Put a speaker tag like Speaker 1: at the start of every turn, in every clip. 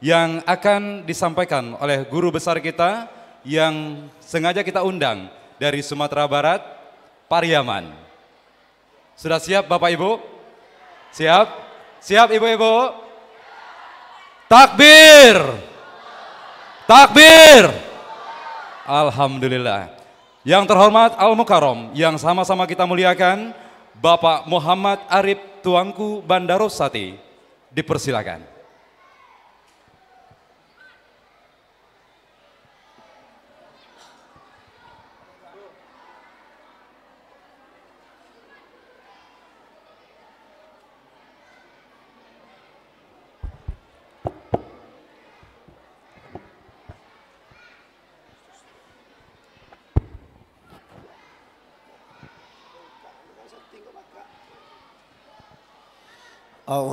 Speaker 1: yang akan disampaikan oleh guru besar kita yang sengaja kita undang dari Sumatera Barat, Pariaman. Sudah siap Bapak Ibu? Siap? Siap Ibu-Ibu? Takbir! Takbir! Alhamdulillah. Yang terhormat al Mukarom, yang sama-sama kita muliakan, Bapak Muhammad Arif Tuangku Bandarosati, dipersilakan.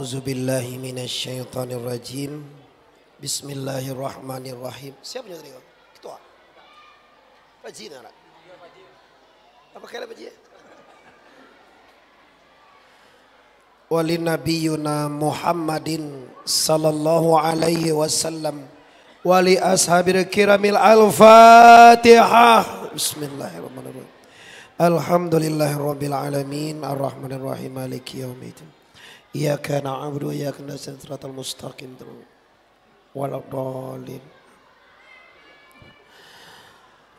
Speaker 2: A'udzu billahi minasyaitonir rajim. Bismillahirrahmanirrahim. Siapa nyonya Ketua. Pak Jina. Apa kira Pak Jina? ولنبينا محمد صلى الله عليه
Speaker 1: وسلم ولأصحاب الكرام الفاتحة بسم الله الرحمن الرحيم الحمد لله رب العالمين الرحمن الرحيم
Speaker 2: مالك يوم الدين Iyyaka na'budu wa iyyaka nasta'in siratal mustaqim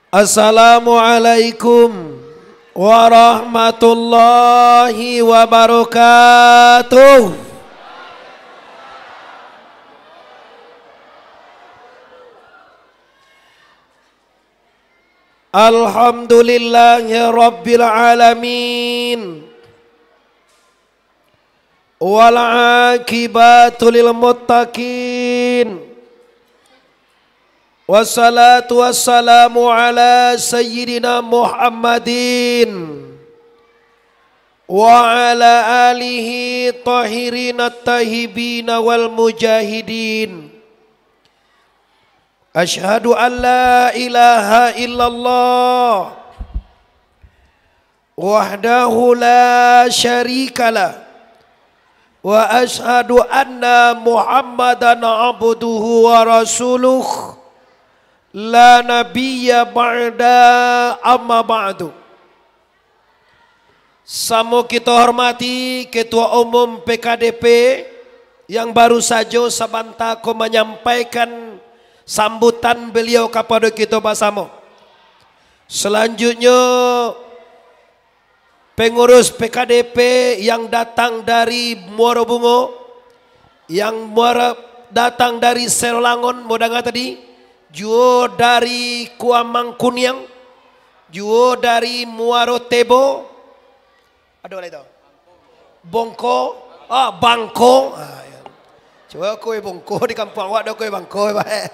Speaker 1: Assalamualaikum warahmatullahi wabarakatuh.
Speaker 2: Alhamdulillahi alamin
Speaker 1: wal akibatu lil muttaqin wassalatu wassalamu ala sayyidina Muhammadin wa ala
Speaker 2: alihi tahirin at-tahibina wal mujahidin Ashadu an la ilaha illallah wahdahu la syarikalah Wa anna Muhammadan abduhu wa rasuluh la nabiyya بعد amma ba'du. Samo kita hormati Ketua Umum PKDP yang baru saja sebantako menyampaikan sambutan beliau kepada kita bersama. Selanjutnya pengurus PKDP yang datang dari Muara Bungo, yang Muara datang dari Serolangon, dengar tadi, juo dari Kuamang Kuniang, juo dari Muaro Tebo, aduh oleh itu, Bongko, ah Bangko, ah, ya. coba kue Bongko di kampung awak, ada kue Bangko, baik. Ya,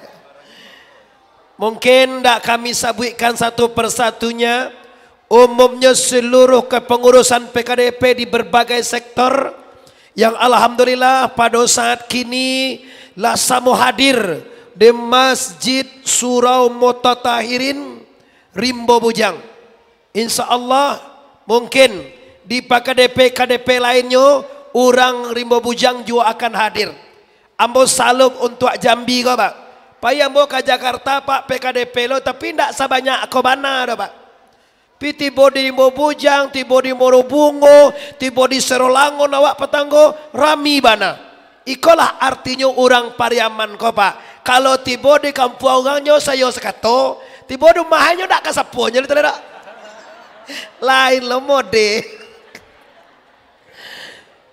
Speaker 2: Mungkin tidak kami sabuikan satu persatunya, Umumnya seluruh kepengurusan PKDP di berbagai sektor yang alhamdulillah pada saat kini lasamu hadir di Masjid Surau Mota Rimbo Bujang. Insya Allah mungkin di PKDP KDP lainnya orang Rimbo Bujang juga akan hadir. Ambo salub untuk Jambi kau pak. mau ke Jakarta pak PKDP lo tapi tidak sebanyak kau mana pak. Tibo di Bojang, tibo di Morobungo, tibo di Serolango, nawak petanggo, rami bana. Ikolah artinya orang pariaman kok pak. Kalau tibo di kampungannya saya sekato, tibo di rumahnya dak kasapunya itu tidak. Lain lo mode.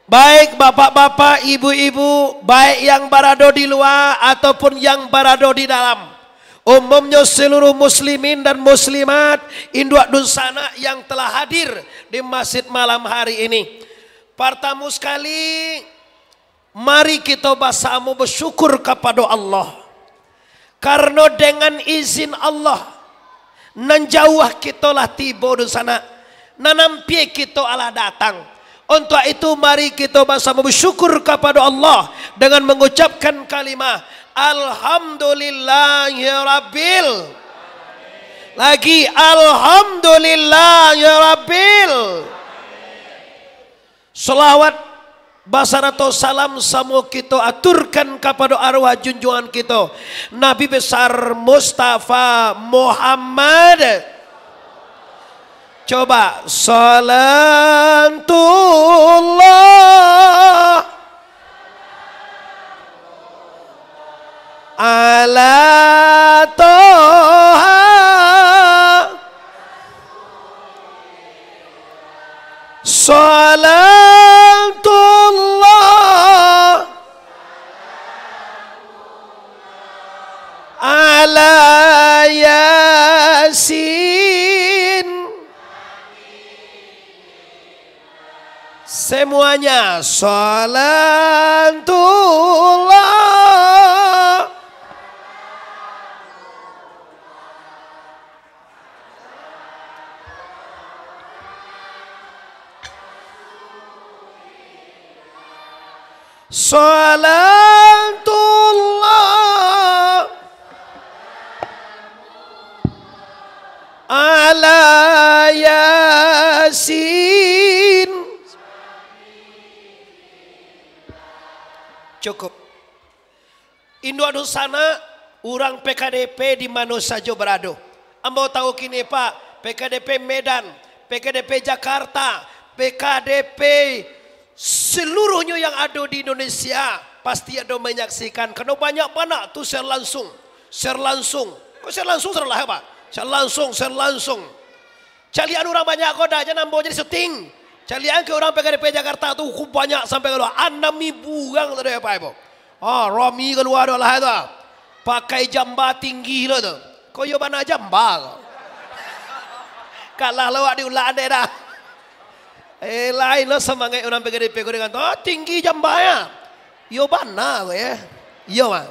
Speaker 2: Baik bapak-bapak, ibu-ibu, baik yang barado di luar ataupun yang barado di dalam umumnya seluruh muslimin dan muslimat Induak Dunsana yang telah hadir di masjid malam hari ini. Pertama sekali, mari kita bersama bersyukur kepada Allah. Karena dengan izin Allah, nan jauh kita lah tiba sana, nanampi kita Allah datang. Untuk itu mari kita bersama bersyukur kepada Allah dengan mengucapkan kalimat. Alhamdulillahirabbil lagi Alhamdulillahirabbil Selawat basarato salam samu kita aturkan kepada arwah junjungan kita Nabi besar Mustafa Muhammad
Speaker 1: Coba Salatullah ala toha salatullah ala yasin semuanya salatullah Salatullah ala yasin cukup
Speaker 2: Indo anu sana orang PKDP di mana saja berado ambo tahu kini pak PKDP Medan PKDP Jakarta PKDP seluruhnya yang ada di Indonesia pasti ada menyaksikan karena banyak mana tu share langsung share langsung kok share langsung serlah apa share langsung share langsung Calian orang banyak kau dah jangan bawa jadi syuting. Calian ke orang PKDP Jakarta tu hukum banyak sampai keluar. Anak mi buang tu apa ibu. Oh, Romi keluar dah lah itu. Pakai jamba tinggi lah tu. Kau yuk ya mana jamba Kalah lewat lah, diulang ulang daerah. Eh lain lo sama ngai orang pegede pegede kan. Oh ah, tinggi jambanya. Yo bana gue ya. Yo bang.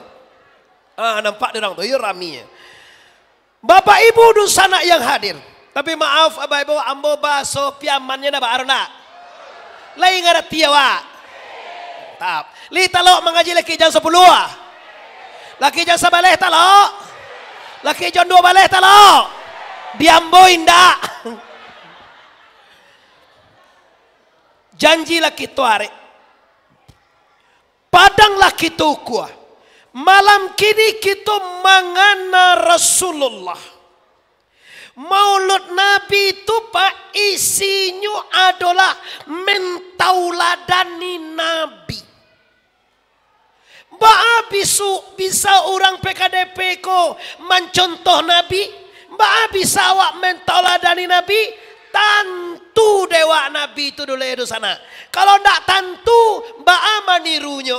Speaker 2: Ah. ah nampak orang tuh yo raminya. Bapak ibu dusana yang hadir. Tapi maaf abah ibu ambo baso piamannya napa arna. Lain ngarat tiawa. Ah. Tap. Li talok mengaji lagi jam sepuluh. lagi jam sebaleh talok. lagi jam dua baleh talok. Diambo indah. janji janjilah kituare padanglah kita kuah malam kini kita mengenal Rasulullah Maulud Nabi itu pak isinya adalah mentauladani Nabi. mbak bisu bisa orang PKDP ko mencontoh Nabi, mbak bisa awak mentauladani Nabi tan tentu dewa nabi itu dulu sana. Kalau tidak tentu, mbak nirunya?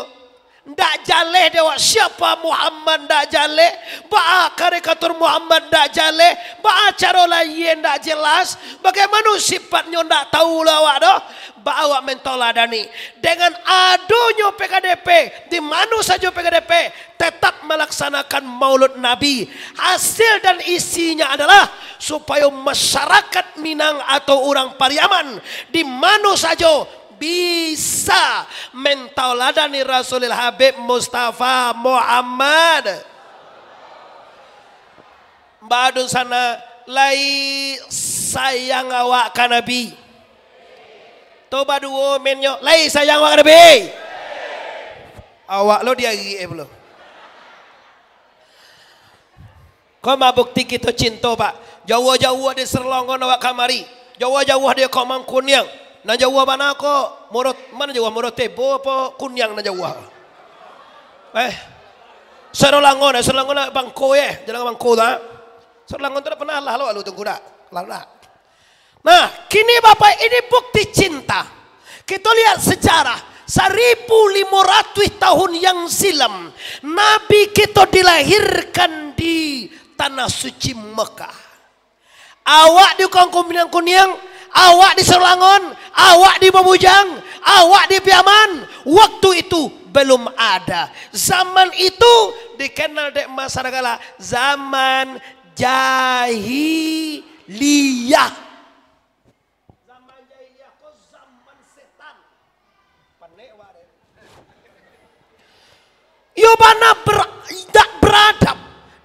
Speaker 2: Ndak jale dewa siapa Muhammad ndak jale. Ba'a karikatur Muhammad ndak jale. Ba'a acara lain ndak jelas. Bagaimana sifatnya ndak tahu lah doh. Ba'a awak mentoladani. Dengan adunya PKDP. Di mana saja PKDP. Tetap melaksanakan maulud Nabi. Hasil dan isinya adalah. Supaya masyarakat Minang atau orang Pariaman. Di mana saja bisa mentauladani Rasulil Habib Mustafa Muhammad. Badu sana lai sayang awak kanabi. Toba duo menyo lai sayang awak kanabi. Awak lo dia gigi eh, belum. Kau bukti kita cinta pak. Jawa-jawa di serlongon awak kamari. Jawa-jawa dia komang kunyang mana banako morot mana jawa morote eh, bopo kunyang najawa. eh serolangon eh serolangon bangko ya eh. jangan bangko dah serolangon tidak pernah lah lo tunggu dah lah nah kini bapak ini bukti cinta kita lihat sejarah 1500 tahun yang silam Nabi kita dilahirkan di tanah suci Mekah awak di kongkong kunyang awak di Serlangon, awak di Pemujang, awak di Piaman. Waktu itu belum ada. Zaman itu dikenal dek masyarakat zaman jahiliyah. Zaman jahiliyah kok zaman setan. Yobana ber, tidak beradab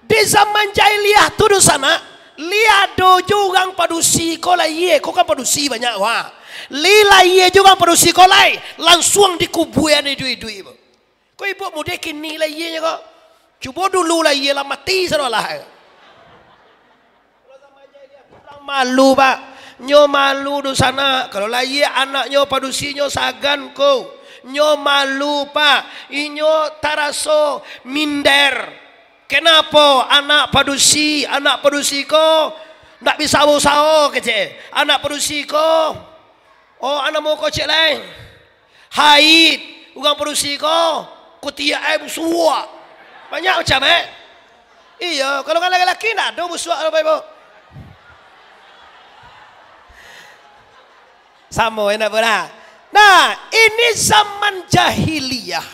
Speaker 2: di zaman jahiliyah tuh sana Lia do juga padusi kolai ye, kok kan padusi banyak wah. Lila ye juga padusi lai langsung dikubuyan itu itu ibu. Kok ibu muda kini lai ye kok. Coba dulu lai ye lah mati serolah. Malu pak, nyo malu do sana. Kalau lai ye anaknya padusi nyo sagan kau. Nyo malu pak, inyo taraso minder. Kenapa anak padusi, anak padusi ko ndak bisa usaha kece, Anak padusi ko. Oh anak mau ko lain. Haid, ugang padusi ko. Kutia ai suwa, Banyak macam eh. Iya, kalau kan laki-laki ndak ada musuwa apa ibu. Sama enak eh, pula. Nah, ini zaman jahiliyah.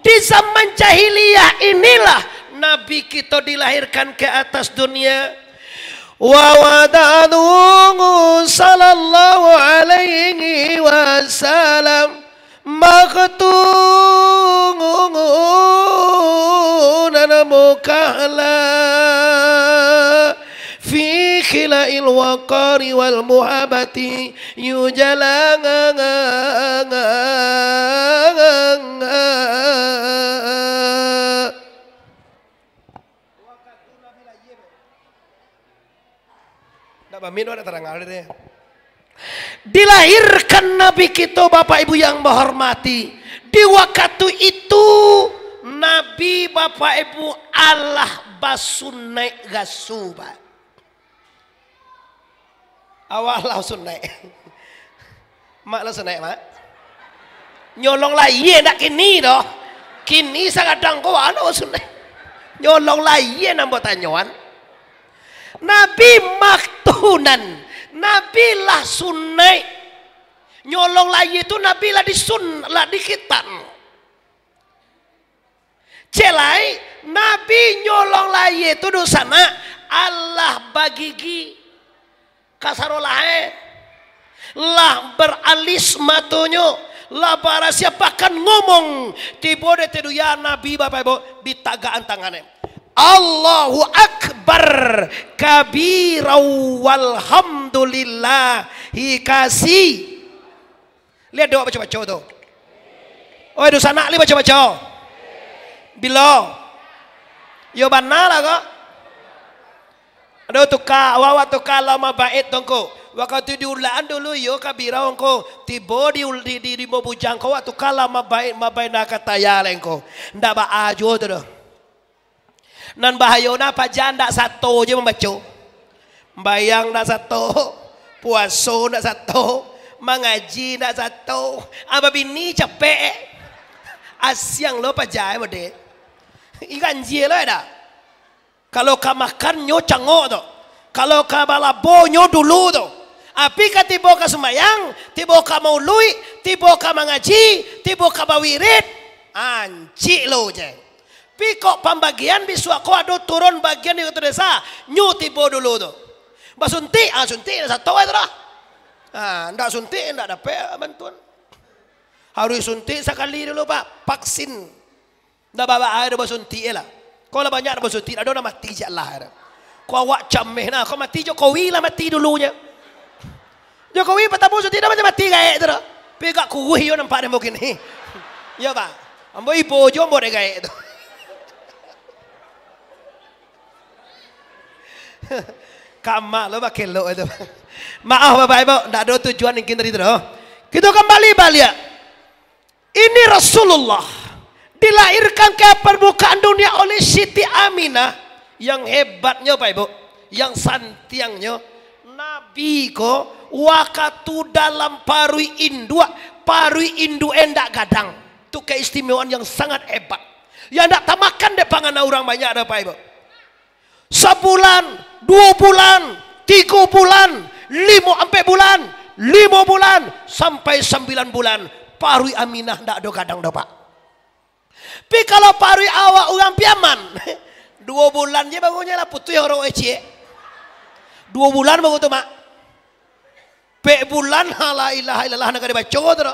Speaker 2: Di zaman jahiliyah inilah Nabi kita dilahirkan ke atas dunia.
Speaker 1: Wa wada'nuhu sallallahu alaihi wasallam maghtunun mukahla fi khila'il
Speaker 2: waqari wal muhabati yujalanga kelamin ada terang deh. Dilahirkan Nabi kita Bapak Ibu yang menghormati. Di waktu itu Nabi Bapak Ibu Allah basunai gasuba. Awal langsung naik. Mak langsung naik mak. Nyolong lain nak kini doh. Kini sangat dangkoan langsung naik. Nyolong lain nambah tanyuan. Nabi maktunan. Nabi lah sunai. Nyolong lagi itu Nabi lah disun, lah dikitan. Celai, Nabi nyolong lagi itu dosana. Allah bagigi kasarolahe. Eh. Lah beralis lah para siapa kan ngomong tiba de ya nabi bapak ibu ditagaan tangannya Allahu Akbar kabirau walhamdulillahi kasih. Lihat doa baca-baca tuh. Oh, itu sana li baca-baca. Bilo. Yo banala kok. Ada tuka wawa tuka lama bait tongko. Waktu diulaan dulu yo kabira ko tibo di di di, di mobujang ko waktu kala mabaik mabaik nakataya lengko. Ndak ba ajo tuh. Nan bahaya, na pajan dak satu je membaca. Bayang dak satu, puaso dak satu, mengaji dak satu. Apa bini capek. Asyang lo pajai mode. Ikan je lo ada. Kalau ka makan nyo cango tu. Kalau ka balabo nyo dulu tu. Api ka tibo ka sumayang, tibo ka maului, tibo ka mengaji, tibo ka bawirit. Anci ah, lo jeng. Piko pambagian biswa ko ado turun bagian di kota desa. Nyuti bo dulu tuh. Basunti, ah sunti desa tawa tu Ah, ndak sunti ndak dapat ah, bantuan. Harus sunti sekali dulu pak, vaksin. ndak bawa air basunti sunti ya lah. Kau banyak dah ada nama mati je lah. Ya kau awak cameh nah, kau mati Jokowi lah mati dulunya. Jokowi patamu sunti dah macam mati gaya tu dah. Pegak kuih yo nampak dia Ya pak. Ambo ipo jombo dia gaya itu. Kamak lo pakai lo itu. Maaf Bapak Ibu, tidak ada tujuan yang kita itu. Kita kembali balik. Ini Rasulullah dilahirkan ke permukaan dunia oleh Siti Aminah yang hebatnya bapak Ibu, yang santiangnya Nabi ko wakatu dalam parui indua, parui indu endak gadang. Itu keistimewaan yang sangat hebat. Yang tidak tamakan deh pangan orang banyak ada bapak Ibu sebulan, dua bulan, tiga bulan, lima sampai bulan, lima bulan sampai sembilan bulan. Parui aminah ndak do kadang do pak. Tapi kalau parui awak orang piaman, dua bulan je bangunnya lah putu ya orang Dua bulan bangun tu mak. Pe bulan halah ilah ilah nak ada baca tu.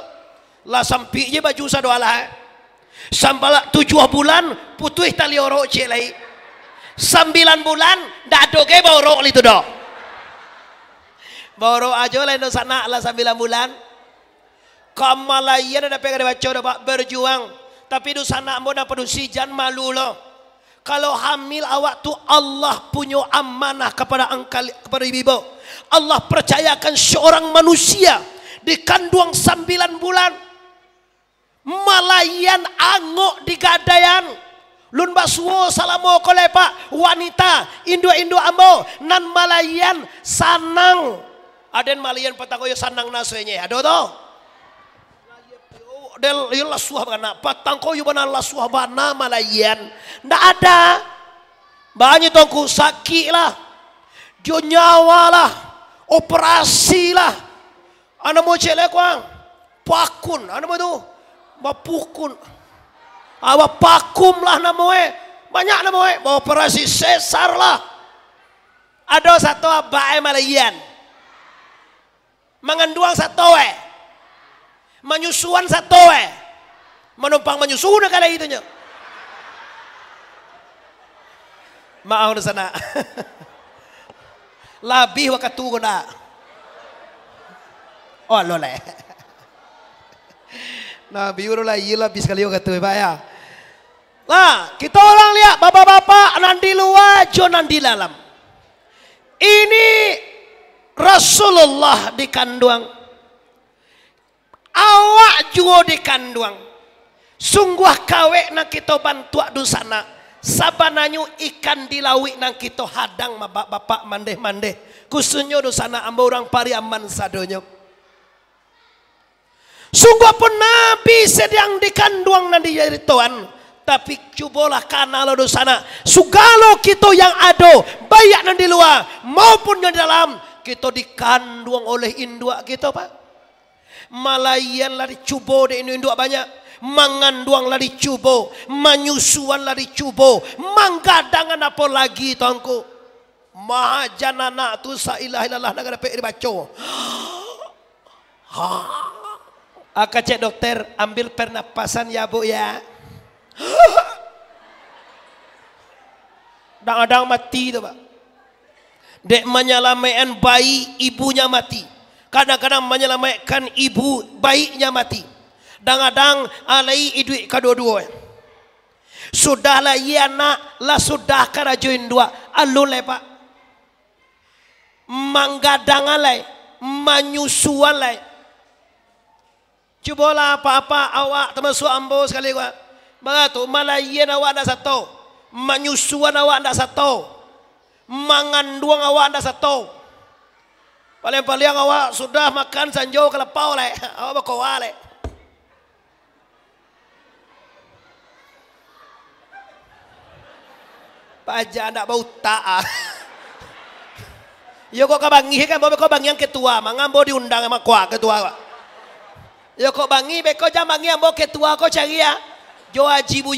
Speaker 2: Lah sampi je baju sa doa eh. sampai tujuh bulan putu tali orang eci lagi. sembilan bulan tidak ada ke borok itu dah borok aja lah itu sana lah sembilan bulan kamu lain ada pengen baca ada berjuang tapi itu sana mau dapat si jan malu lah kalau hamil awak tu Allah punya amanah kepada angkali, kepada ibu, ibu Allah percayakan seorang manusia di kanduang sembilan bulan malayan angok di gadayan lun basuo salamo kolepa wanita indo indo ambo nan malayan sanang aden malayan patakoyo sanang nasuenye ado to del yul lasuah bana koyo bana lasuah bana malayan ndak ada banyak tongku sakit lah dio nyawa lah operasi lah anda mau celek wang pakun anda mau tu mapukun Awa pakum lah namoe. Banyak namoe. Bawa operasi sesar lah. Ada satu abai malayan. Mengenduang satu we. Menyusuan satu we. Menumpang menyusu udah kada itunya. Maaf sana. Labih wakatu na. Oh lole. Na biurula iya bis kali waktu baya. Lah, kita orang lihat bapak-bapak nanti luar, jo nanti dalam. Ini Rasulullah di kanduang. Awak juga di kanduang. Sungguh kawe nak kita bantu di sana. Sabananyu ikan dilawi nang kita hadang bapak-bapak mandeh-mandeh. Kusunyo di sana amba orang pari aman sadonyo. Sungguh pun Nabi sedang di kanduang nanti jadi Tuhan tapi cubolah kana lo sana sugalo kita yang ado banyak yang di luar maupun yang di dalam kita dikandung oleh indua kita pak malayan lari cubo di indua banyak Mangan duang lari cubo Menyusuan lari cubo manggadangan apa lagi tuanku mahajanana tu sailah ilallah negara pe dibaco ha Aka cek dokter ambil pernapasan ya bu ya. Kadang-kadang mati tu pak. Dek menyelamatkan bayi ibunya mati. Kadang-kadang menyelamatkan ibu bayinya mati. Kadang-kadang alai ah, iduik kedua-dua. Sudahlah ia nak lah sudah kerajuin dua. Alu ah, lepak. Manggadang alai. Menyusuan alai. Cuba lah apa-apa awak termasuk ambo sekali kuat. Malato malayen iya awak anda satu. Manyusuan awak anda satu. Manganduang awak anda satu. Paling-paling awak sudah makan sanjau kelepau le. Awak bakowa le. Pajak anak bau ta'a. Ah? Yo kok kabangi kan bapak kok bangi yang ketua, mangan bo diundang emak kuah ketua. Yo kok bangi beko jam bangi ambo ketua kok cari ya jo ajibu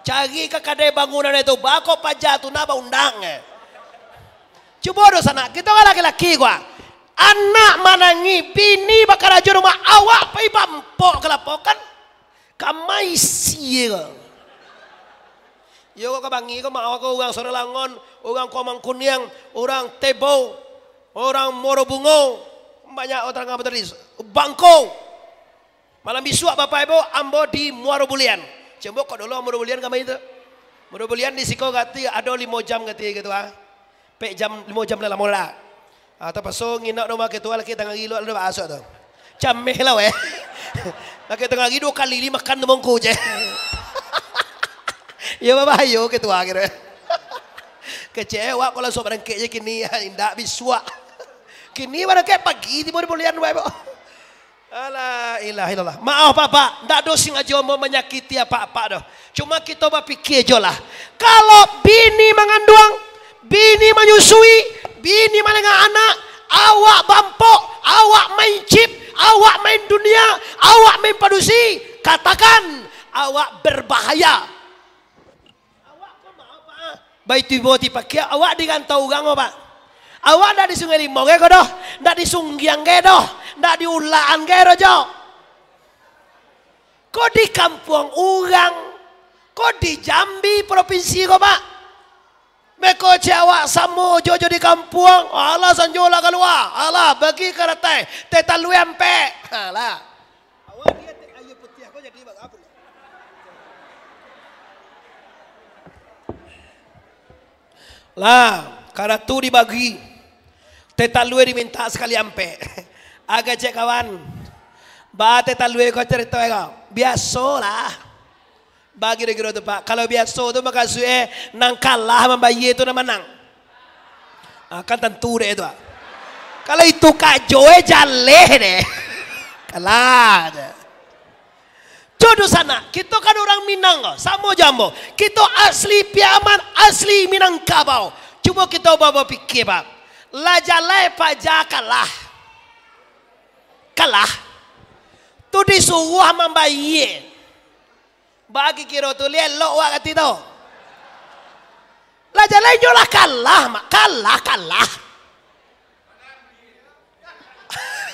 Speaker 2: Cari ke kedai bangunan itu bako pajatu naba undang eh. cubodo sana kita laki-laki gua anak manangi bini bakal aja rumah awak pai bampok kelapokan kamai siya Yo ko kabangi ko maawa ko orang sorelangon, orang komang kunyang, orang tebo, orang morobungo, banyak orang apa tadi, bangko, Malam bisuak Bapak Ibu ambo di Muara Bulian. Cembok kok dulu Muaro Bulian kama itu. Muara Bulian di siko gati ada lima jam gati gitu ah. Pe jam lima jam lah mola. Atau nginok nginak ke tua ah, lagi tengah gilo ada asok tu. Cameh lah weh. Lagi tengah lagi kali lima makan temongku je. ya Bapak ayo tua gitu, ah, kira. Kecewa kalau sobat rengkek je kini ah, indah bisuak. Kini mana kayak pagi di Muaro Bulian Bapak Alah ilah Maaf bapak, ndak dosi aja mau menyakiti apa-apa doh. Cuma kita berpikir aja lah. Kalau bini mengandung, bini menyusui, bini menengah anak, awak bampok, awak main chip, awak main dunia, awak main padusi, katakan awak berbahaya. Awak kok maaf pak? Baik tiba-tiba awak dengan tahu gak pak? Awak ndak di sungai Limau, ge doh, ndak di sunggiang ge doh, ndak di ulaan ge rojo. Kok di kampung urang, kok di Jambi provinsi kok pak. Meko cewa samu jojo di kampung, ala sanjola keluar, Allah bagi kereta tetalui ampe, ala. Awak putih aku jadi Lah, karena tu dibagi. Tetalue diminta sekalian ampe, Agak cek kawan. Ba tetalue kau cerita ya, kau. lah, Bagi giro tu pak. Kalau biasa tu maka sue eh, nang kalah membayi itu nama nang. Akan ah, tentu deh itu. Kalau itu kajoe eh, jaleh deh. Kalah Jodoh sana, kita kan orang Minang, sama jambo. Kita asli Piaman, asli Minangkabau. Coba kita bawa pikir, Pak. Lajalai jalai paja kalah kalah tu disuruh membayar bagi kira tu lihat lo wa kati tau la kalah mak kalah kalah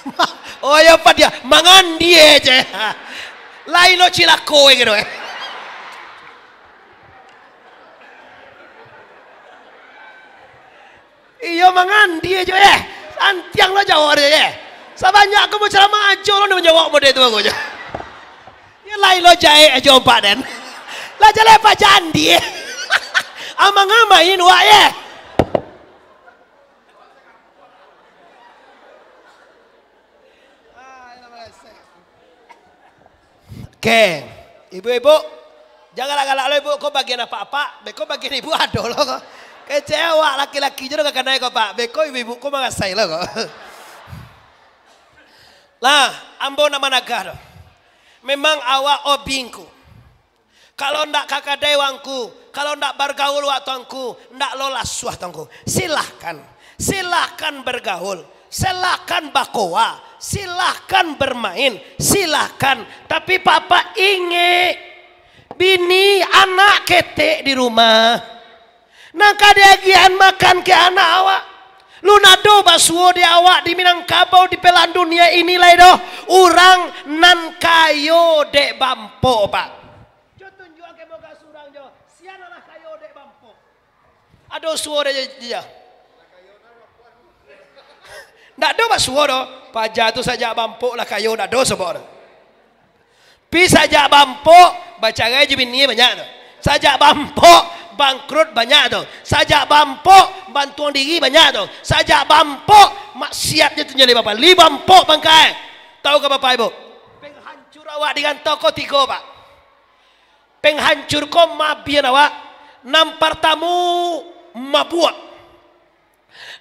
Speaker 2: oh ya pak dia mangan dia je lain lo cilakoe gitu eh aja ya, eh. antiang lo jawab aja ya. sebanyak aku mau ceramah aja lo menjawab mau itu aja ya lain lo jahe eh, aja pak den lah jalan pak candi eh. amang-amain wak eh Oke, ibu-ibu, jangan galak-galak lo ibu, kau bagian apa-apa, kau bagian ibu ada lo kok. Kecewa laki-lakinya udah gak naik kok Pak. Beko ibu-ibuku kok gak saya kok. Lah, ambo nama negara Memang awak obingku. Kalau ndak kakak dewangku, kalau ndak bergaul watangku, ndak suah tangku. Silahkan, silahkan bergaul, silahkan bakowa silahkan bermain, silahkan. Tapi papa ingin bini anak ketek di rumah. Nang kadeagian makan ke anak awak. Luna do basuo di awak di Minangkabau di pelan dunia lah do orang nan kayo de bampo pak. Jotun jua ke boga surang jo siana lah kayo de bampo. Ado suo de dia. Nak do basuo do pak tu saja bampo lah kayo ndak do sebor. Pi saja bampo baca jubin ni banyak do. Saja bampo bangkrut banyak dong. Sajak bampok bantuan diri banyak dong. Sajak bampok maksiatnya tu lima bapak. Lima bampok bangkai. Tahu ke bapak ibu? Penghancur awak dengan toko tiga pak. Penghancur kau mabian awak. Nampar tamu mabuak.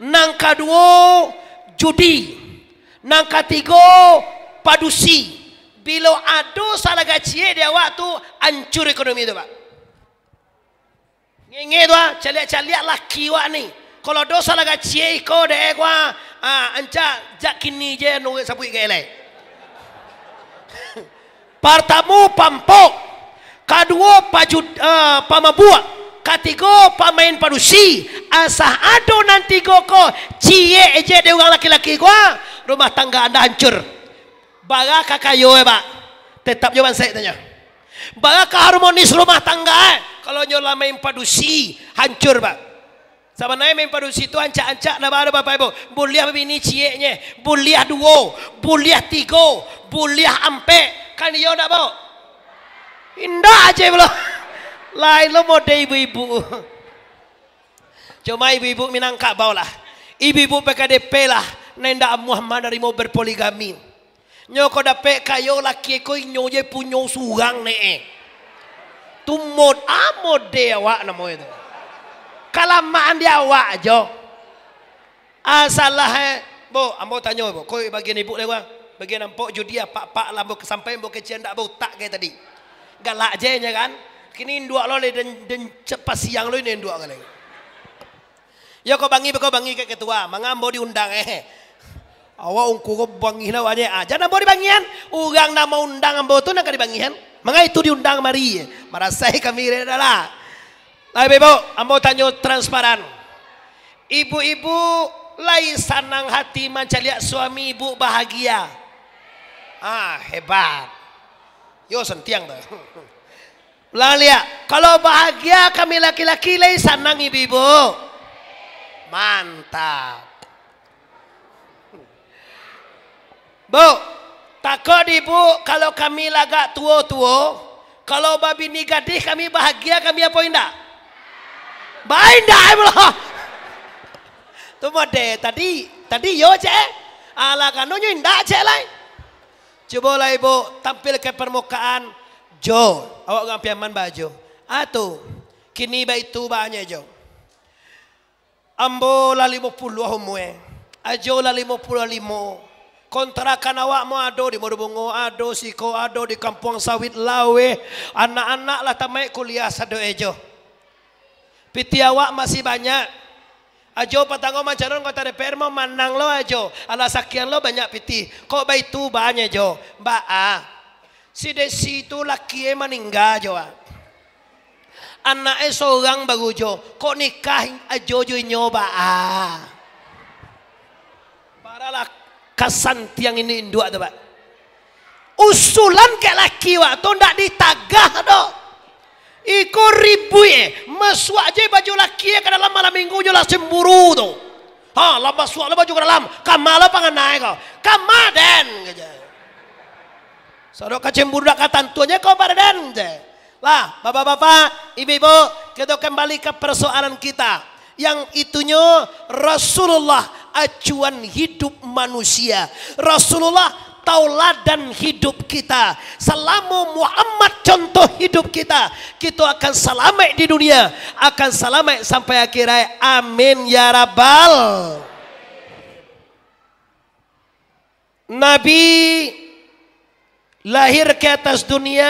Speaker 2: Nang kedua judi. Nang ketiga padusi. Bila adu salah gaji dia waktu hancur ekonomi itu pak ngedwa cari cari lah kiwa ni kalau dosa laga cie ko deh gua anca ah, jakini je nunggu sapu gele partamu pampok kaduo pajud uh, ah, pamabua katigo pamain padusi asah ado nanti goko cie eje deh orang laki-laki gua rumah tangga anda hancur baga kakayo eba eh, tetap jawab saya tanya baga harmonis rumah tangga eh kalau nyola main padusi hancur pak sama naik main padusi itu ancak-ancak nama ada bapak ibu buliah bini cieknya buliah duo buliah tigo buliah ampe kan yo iya nak mau indah aja belum lain lo mode ibu-ibu cuma ibu-ibu bau lah ibu-ibu PKDP lah nenda Muhammad dari mau berpoligami nyoko dapet kayo laki ko nyoye punyo sugang nee tumut amut dia awak nama itu. Kalamaan dia awak aja. Asalah eh. Bo, ambo tanya bo. Kau bagi ibu dia orang. Bagi nampak judi pak-pak lah bo sampai bo kecian dak bo tak kayak tadi. Galak je nya kan. Kini dua lo le den den cepat siang lo ini dua kali. Ya kau bangi kau bangi ke ketua. Mangam diundang eh. Awa ungkugo bangilaw aja aja ah, na bori bangian. Ugang nama undang ang boto na kadi bangian. itu diundang mari. Merasa kami adalah. Tapi ibu, ambo tanyo transparan. Ibu-ibu lai sanang hati mencaliak suami ibu bahagia. Ah hebat. Yo sentiang dah. Lalia, kalau bahagia kami laki-laki lain sanang ibu-ibu. Mantap. Bu, takut ibu kalau kami lagak tua-tua, kalau babi ni gadih kami bahagia kami apa indah? Baik indah ibu ya Tu mode tadi, tadi yo cek. Eh. Ala kanunyo indah cek lain. Coba lah ibu tampil ke permukaan Jo. Awak ngampiaman baju. Atu. Ah, Kini ba itu banyak Jo. Ambo la lima puluh homwe. Ajo lima puluh lima kontrakan awak mau ado di Morobungo ado, Siko ado di Kampung Sawit Lawe. Anak-anak lah tamai kuliah sado ejo. Piti awak masih banyak. Ajo patango macaron kota DPR mau manang lo ajo. Ala sakian lo banyak piti. Kok bayi tu banyak jo. Mbak A. Si desi itu laki e meninggal jo. anak e seorang baru jo. Kok nikah ajo jo nyoba A. Para laki kesan tiang ini dua tu pak. Usulan ke laki wak tu ndak ditagah dok. Iko ribu eh. Masuk je baju laki eh ke dalam malam minggu je cemburu semburu tu. Ha, lah masuk lah baju ke dalam. Kamala pangan naik kau. Kamaden kerja. Sodok kacemburu dak tuanya kau barden je. Lah, bapak-bapak, ibu-ibu, kita kembali ke persoalan kita yang itunya Rasulullah acuan hidup manusia. Rasulullah tauladan hidup kita. Selama Muhammad contoh hidup kita, kita akan selamat di dunia, akan selamat sampai akhirat. Amin ya rabbal. Nabi lahir ke atas dunia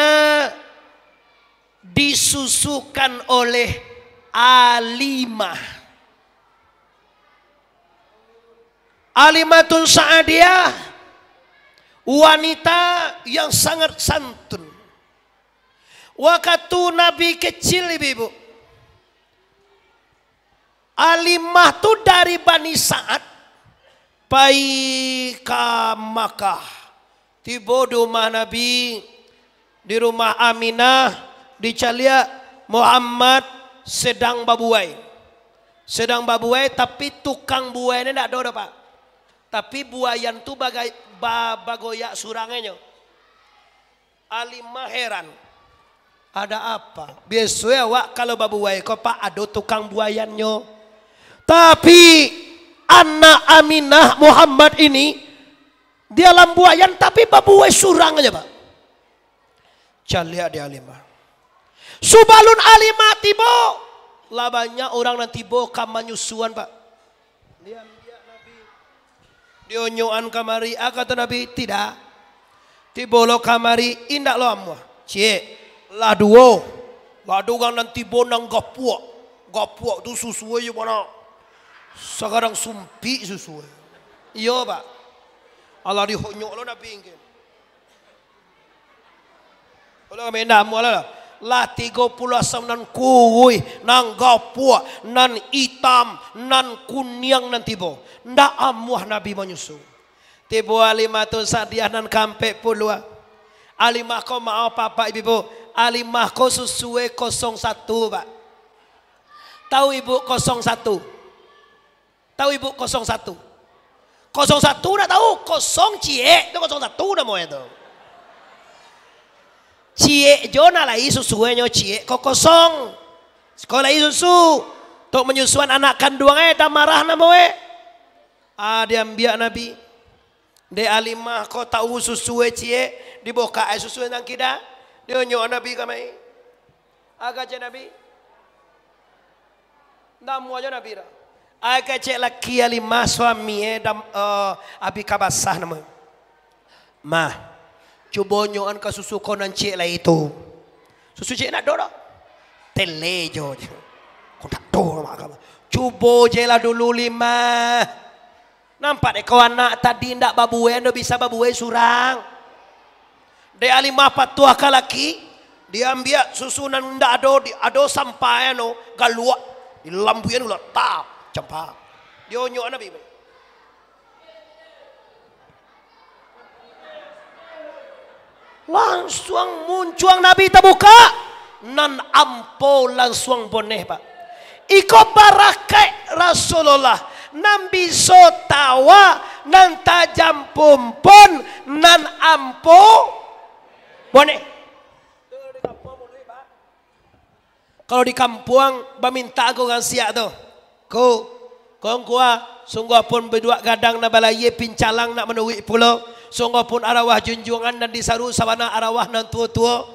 Speaker 2: disusukan oleh Alimah Alimatun Sa'adiyah. Wanita yang sangat santun. Waktu Nabi kecil ibu. Alimah itu dari Bani Sa'ad. Paika Makkah. Tiba di rumah Nabi. Di rumah Aminah. Di Calia Muhammad sedang babuai. Sedang babuai tapi tukang ini tidak ada Pak tapi buayan tu bagai ya surangnya alimah heran ada apa biasanya wak kalau babu kau pak, ada tukang buayannya tapi anak Aminah Muhammad ini di alam buayan tapi babu wae surang aja pak cari di alimah subalun alimah tibo labanya orang nanti bo kamanyusuan pak lihat Dionyoan kamari, kata Nabi, tidak. Tibolo kamari, indak lo amwa. Cie, laduo. Ladugang nanti bonang gapuak. Gapuak tu susu aja mana. Sekarang sumpi susu. Iya pak. Allah dihonyok lo Nabi ingin. Kalau kami indak amwa lah latigopulasam nan kuwi nan gapua nan itam nan kunyang nan tibo nda amuah nabi manyusu tibo alimatun sadiah nan kampe pulua alimah ko maaf papa ibu alimah ko susue 01 pak tahu ibu 01 tahu ibu 01 01 udah tahu kosong cie itu 01 udah mau itu Cie Jona lah isu sueño cie kok kosong. Sekolah isu su. Tok menyusuan anak kandung eh dah marah na boe. Ah dia nabi. De alimah kau tahu susue cie diboka boka ai nang kida. De nyo nabi kamai. Aga ah, je nabi. Namu aja nabi ra. Aga ah, je laki alimah suami e dam uh, eh, abi kabasah Mah. Cubonyo an ka susu konan cik lah itu. Susu cik nak dora. telejo Kau tak makam. Cubo je lah dulu lima. Nampak deh kau anak tadi ndak babuain ndak bisa babuain surang. Dia lima patua kalaki. Dia ambil susunan ndak ado, ado sampai no anu, galuak. Dilambuian ulah tap, campak. Dia nyok nabi. langsung muncul Nabi terbuka nan ampo langsung boneh pak iko barakai Rasulullah nan so tawa nan tajam pumpun nan ampo boneh kalau di kampung meminta aku kan siap tu Kau, kau kau, sungguh pun berdua gadang na balai pincalang nak menuik pulau sungguh pun arawah junjungan dan disaruh sabana arawah nan tua-tua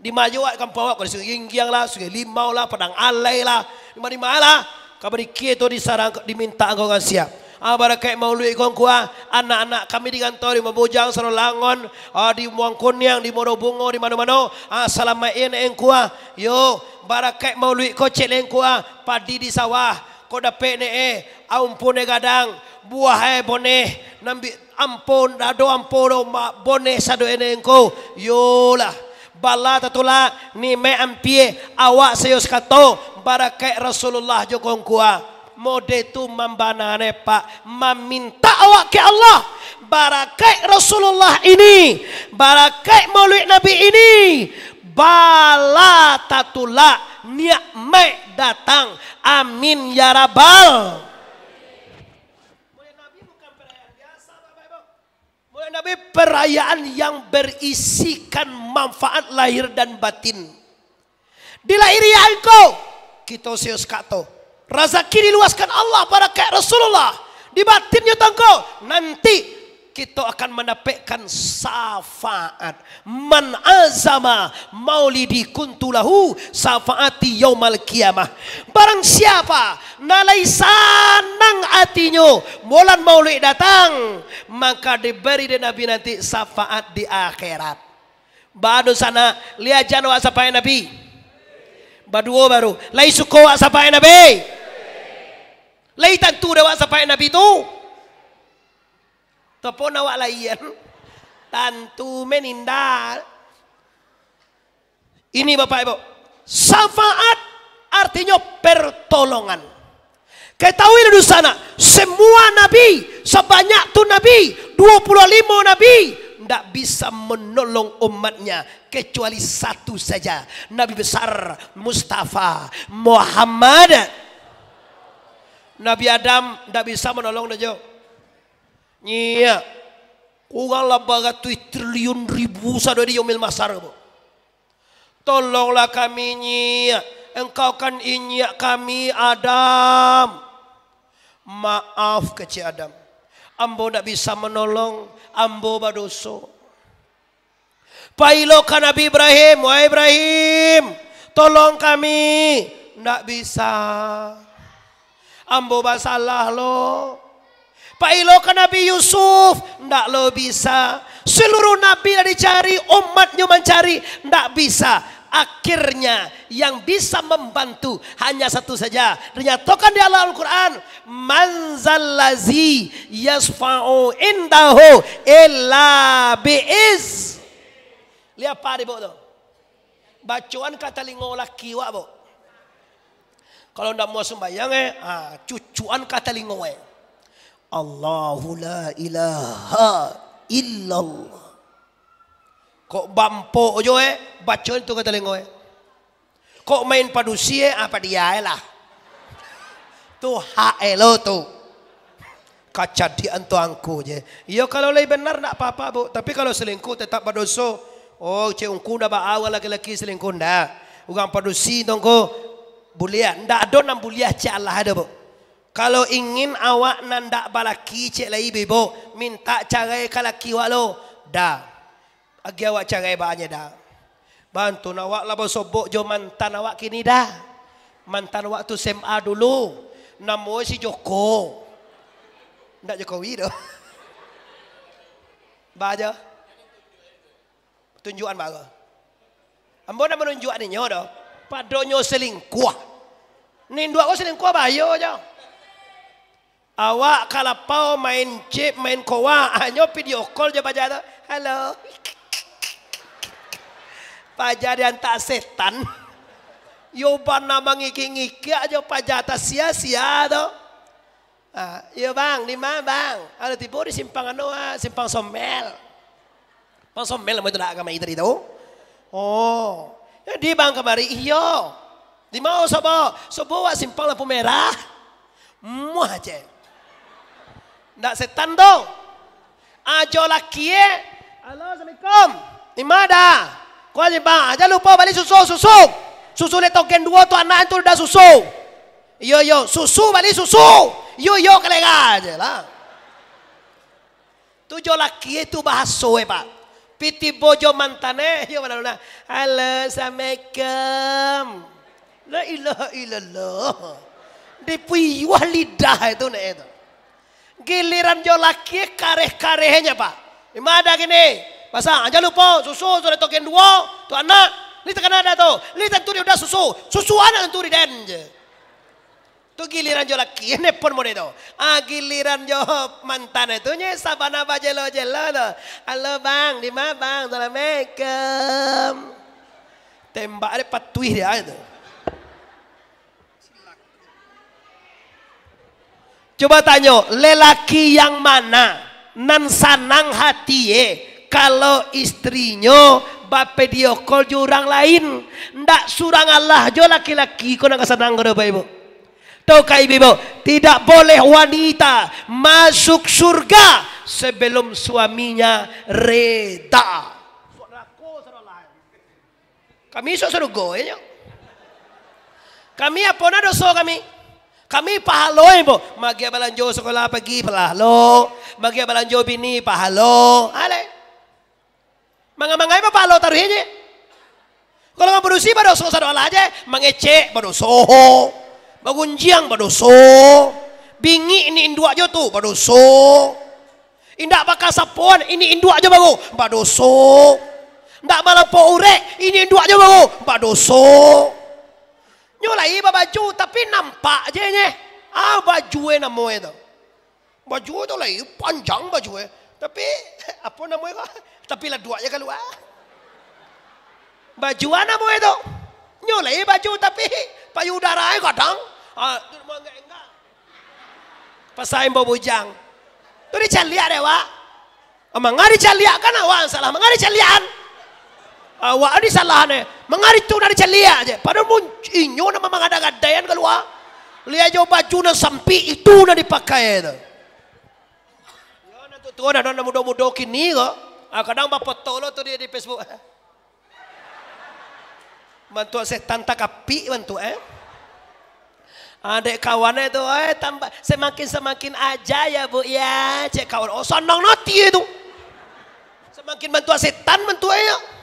Speaker 2: dimajuak kan pawak ke sungai ingiang lah sungai limau lah padang alai lah di mana lah kabar kia tu disarang diminta kau kan siap Abara ah, kayak mau lu ikon kua anak-anak kami di kantor di Mabujang Sarolangon, Langon uh, di Muangkuniang di Morobungo di mana-mana ah salamain eng kua yo barakai mau lu ikon cek eng kua padi di sawah kau dapat ne eh pune gadang buah eh boneh nambi ampun dado ampon oh, ma bone sa do enengko yola bala tatula ni me ampie awak sayo skato barakai rasulullah jokong kuwa mode tu mambanane pak meminta awak ke Allah barakai rasulullah ini barakai maulid nabi ini bala tatula niak me datang amin ya rabal. Nabi perayaan yang berisikan manfaat lahir dan batin. Dilahiri engkau, kita seus kato. diluaskan Allah pada kayak Rasulullah. Di batinnya tangkau, nanti kita akan mendapatkan syafaat. Man azama maulidi kuntulahu syafaati yaumal kiamah. Barang siapa nalai sanang atinyo molan maulid datang, maka diberi di Nabi nanti syafaat di akhirat. Badu sana lihat janwa sapai Nabi. Baduo oh baru. Lai suko sapai Nabi. Lai tentu dewa sapai Nabi tu. Tepo nawa lain. Tantu menindal. Ini Bapak Ibu. Syafaat artinya pertolongan. Ketahui di sana. Semua nabi. Sebanyak tu nabi. 25 nabi. Tidak bisa menolong umatnya. Kecuali satu saja. Nabi besar Mustafa Muhammad. Nabi Adam tidak bisa menolong Nabi Nya. Kugal baga tu triliun ribu sada di yomil masar. Bu. Tolonglah kami nya. Engkau kan inya kami Adam. Maaf kecil Adam. Ambo tidak bisa menolong. Ambo badoso. Pailo kan Nabi Ibrahim. Wah Ibrahim. Tolong kami. Tidak bisa. Ambo basalah loh. Pailo ke Nabi Yusuf, ndak lo bisa. Seluruh nabi yang dicari, umatnya mencari, ndak bisa. Akhirnya yang bisa membantu hanya satu saja. Dinyatakan di Allah Al-Quran. Manzallazi yasfa'u indahu illa bi'iz. Lihat apa bu tu. Bacuan kata lingola kiwa wak bu. Kalau ndak mau sembahyang eh, ah, cucuan kata lingo Allahu la ilaha illallah. Kok bampo jo eh? Baca itu kata lengo eh? Kok main padusie apa ah, dia ya, eh lah? Tu hak elo eh, tu. Kaca di antu angku je. Ya kalau lebih benar tak apa-apa bu. Tapi kalau selingkuh tetap berdosa. Oh cik ungku dah awal laki-laki selingkuh dah. Orang padusi tu Bulia. Tak ada nam bulia cik Allah ada bu. Kalau ingin awak nandak balaki cik lagi bebo, minta cerai ke laki awak lo. Dah. Agi awak cerai banyak dah. Bantu awak lah bersobok jo mantan awak kini dah. Mantan awak tu SMA dulu. Nama si Joko. Tak Jokowi tu. Baja. Tunjuan baru. Ambo nak menunjuk ni nyo doh. Padonyo selingkuh. Nin dua ko selingkuh bayo jo. Awak kalau pau main chip, main kowa, hanya ah, video call je pajada. Halo. Pajar yang tak setan. Yoban na mangiki-ngiki aja pajata sia-sia do. Ah, iya bang, di mana bang? Ada tipu di simpang anu simpang somel. Pong somel mau itu agama itu itu. Oh, ya di bang kabari iyo. Di mau sobo, sobo simpang lampu merah. Muah cek. Tidak setando. Ajo halo Assalamualaikum. Imada. Kau aja bang. Jangan lupa balik susu susu. Susu le token dua tu anak itu udah susu. Yo yo susu balik susu. Yo yo kelega aja lah. Tu jo lakie tu soe eh, pak. Piti bojo mantane. Yo mana luna. Halo, assalamualaikum. La ilaha illallah. Dia punya lidah itu ne itu. Giliran jo laki kareh-karehnya pak. Ima ada gini. Masa aja lupa susu sudah token dua tu anak. Lita kan ada tu. Lita tu dia udah susu. Susu anak tu di den je. Tu giliran jo laki ini pun mau itu. Ah giliran jo mantan itu nya sabana bajelo jelo tu. Halo bang, di mana bang? Assalamualaikum. Tembak ada patuh dia itu. Coba tanya, lelaki yang mana nan sanang hatiye kalau istrinya bape diokol je lain ndak surang Allah jo laki-laki kau nak senang kau Ibu tahu kai Ibu tidak boleh wanita masuk surga sebelum suaminya reda kami sok surga ya kami apa nak dosa kami kami pahalo mo. Magyabalan Diyos sekolah pagi pahalo. Magyabalan balanjo bini, pahalo. ale, Mga mga ima pahalo taruhin niya. Kalau mga berusi, baruso sa dola aja. Mangece, baruso. pada baruso. Bingi, ini indua tuh tu, baruso. Indak bakal sapuan, ini indua aja bago, baruso. Ndak malah po ini indua aja bago, pada Baruso. Nyola iba baju tapi nampak aja nye. Ah baju eh na moe tu. Baju itu lagi eh, panjang baju eh. Tapi apa nama itu? Tapi lah dua je keluar. Ah. Baju nama itu. Nyola baju tapi payudara eh kadang. Ah, tu enggak enggak. Pasai mbak bujang. Tu dia ada dewa. Amang ah, ngari celia kan awan salah. Mangari celiaan. Ah, wa ani salahnya. mangaritu dari celia aja Padahal pun inyo nama mangada-gadayan keluar Lihat jo baju sampi itu na dipakai itu yo ya, na tu tuan ada mudo-mudo kini ko ah, kadang bapak tolo tu dia di Facebook mantu eh. setan tak kapi bantu eh Adik ah, kawannya itu eh, eh tambah semakin semakin aja ya bu ya cek kawan oh sanang nanti itu eh semakin bantu setan bantu ya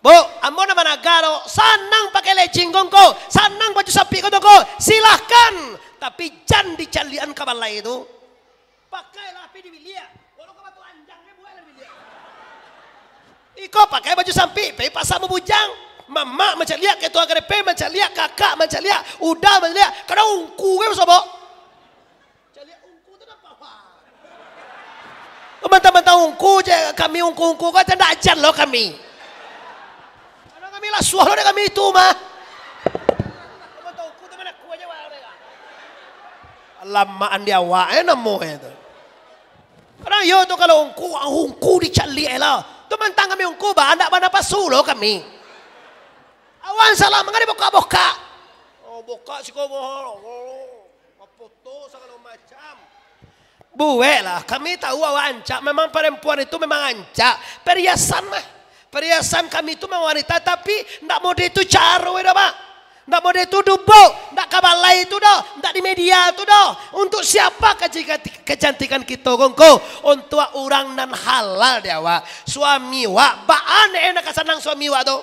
Speaker 2: Bo, amo naman agaro, sanang pakai lecing ko, sanang baju sapi ko ko, silahkan. Tapi jangan dicalian lain itu. Pakai lah di bilia. Ya. Walau kau batu anjangnya buat di bilia. Iko pakai baju sapi, pe pasang bujang. Mama macam lihat, ketua kerepe macam kakak macam udah macam Kena ungku ke sobo. apa? Teman-teman tahu ungku kami ungku-ungku kau tidak ajar loh kami la sua ore ga mi tu ma lama andi awa ena mo eda karena yo to kalau unku unku di cali ela to mentang kami unku ba anda bana pasulo kami awan salam ngari boka boka
Speaker 1: oh boka si ko mapoto segala macam
Speaker 2: Buwe kami tahu awan cak, Memang perempuan itu memang ancak. periasan mah. Perhiasan kami itu memang wanita tapi ndak mau dia itu caro ya pak. Ndak mau dia itu dubuk, ndak kabalai itu doh, ndak di media itu doh. Untuk siapa kecantikan kita gongko? Untuk orang nan halal dia wa. Suami wa, baan enak senang suami wa doh.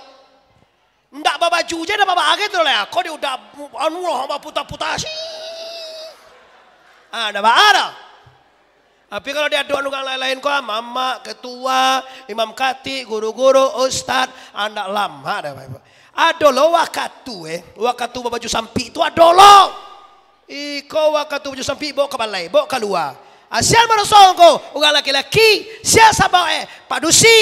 Speaker 2: Ndak bapak juja, tidak ndak bawa aget tuh lah. Kau dia udah anu loh, putar-putar sih. Ada ah, bawa ada. Tapi kalau diaduan nukang lain-lain kok, mama, ketua, imam kati, guru-guru, ustad, anak lama apa-apa. Bapak. Adolo wakatu eh, wakatu baju sampi itu ada adolo. Iko wakatu baju sampi bawa ke balai, bawa keluar. Asial ah, mana songko? orang laki-laki, Siapa bawa eh, padusi.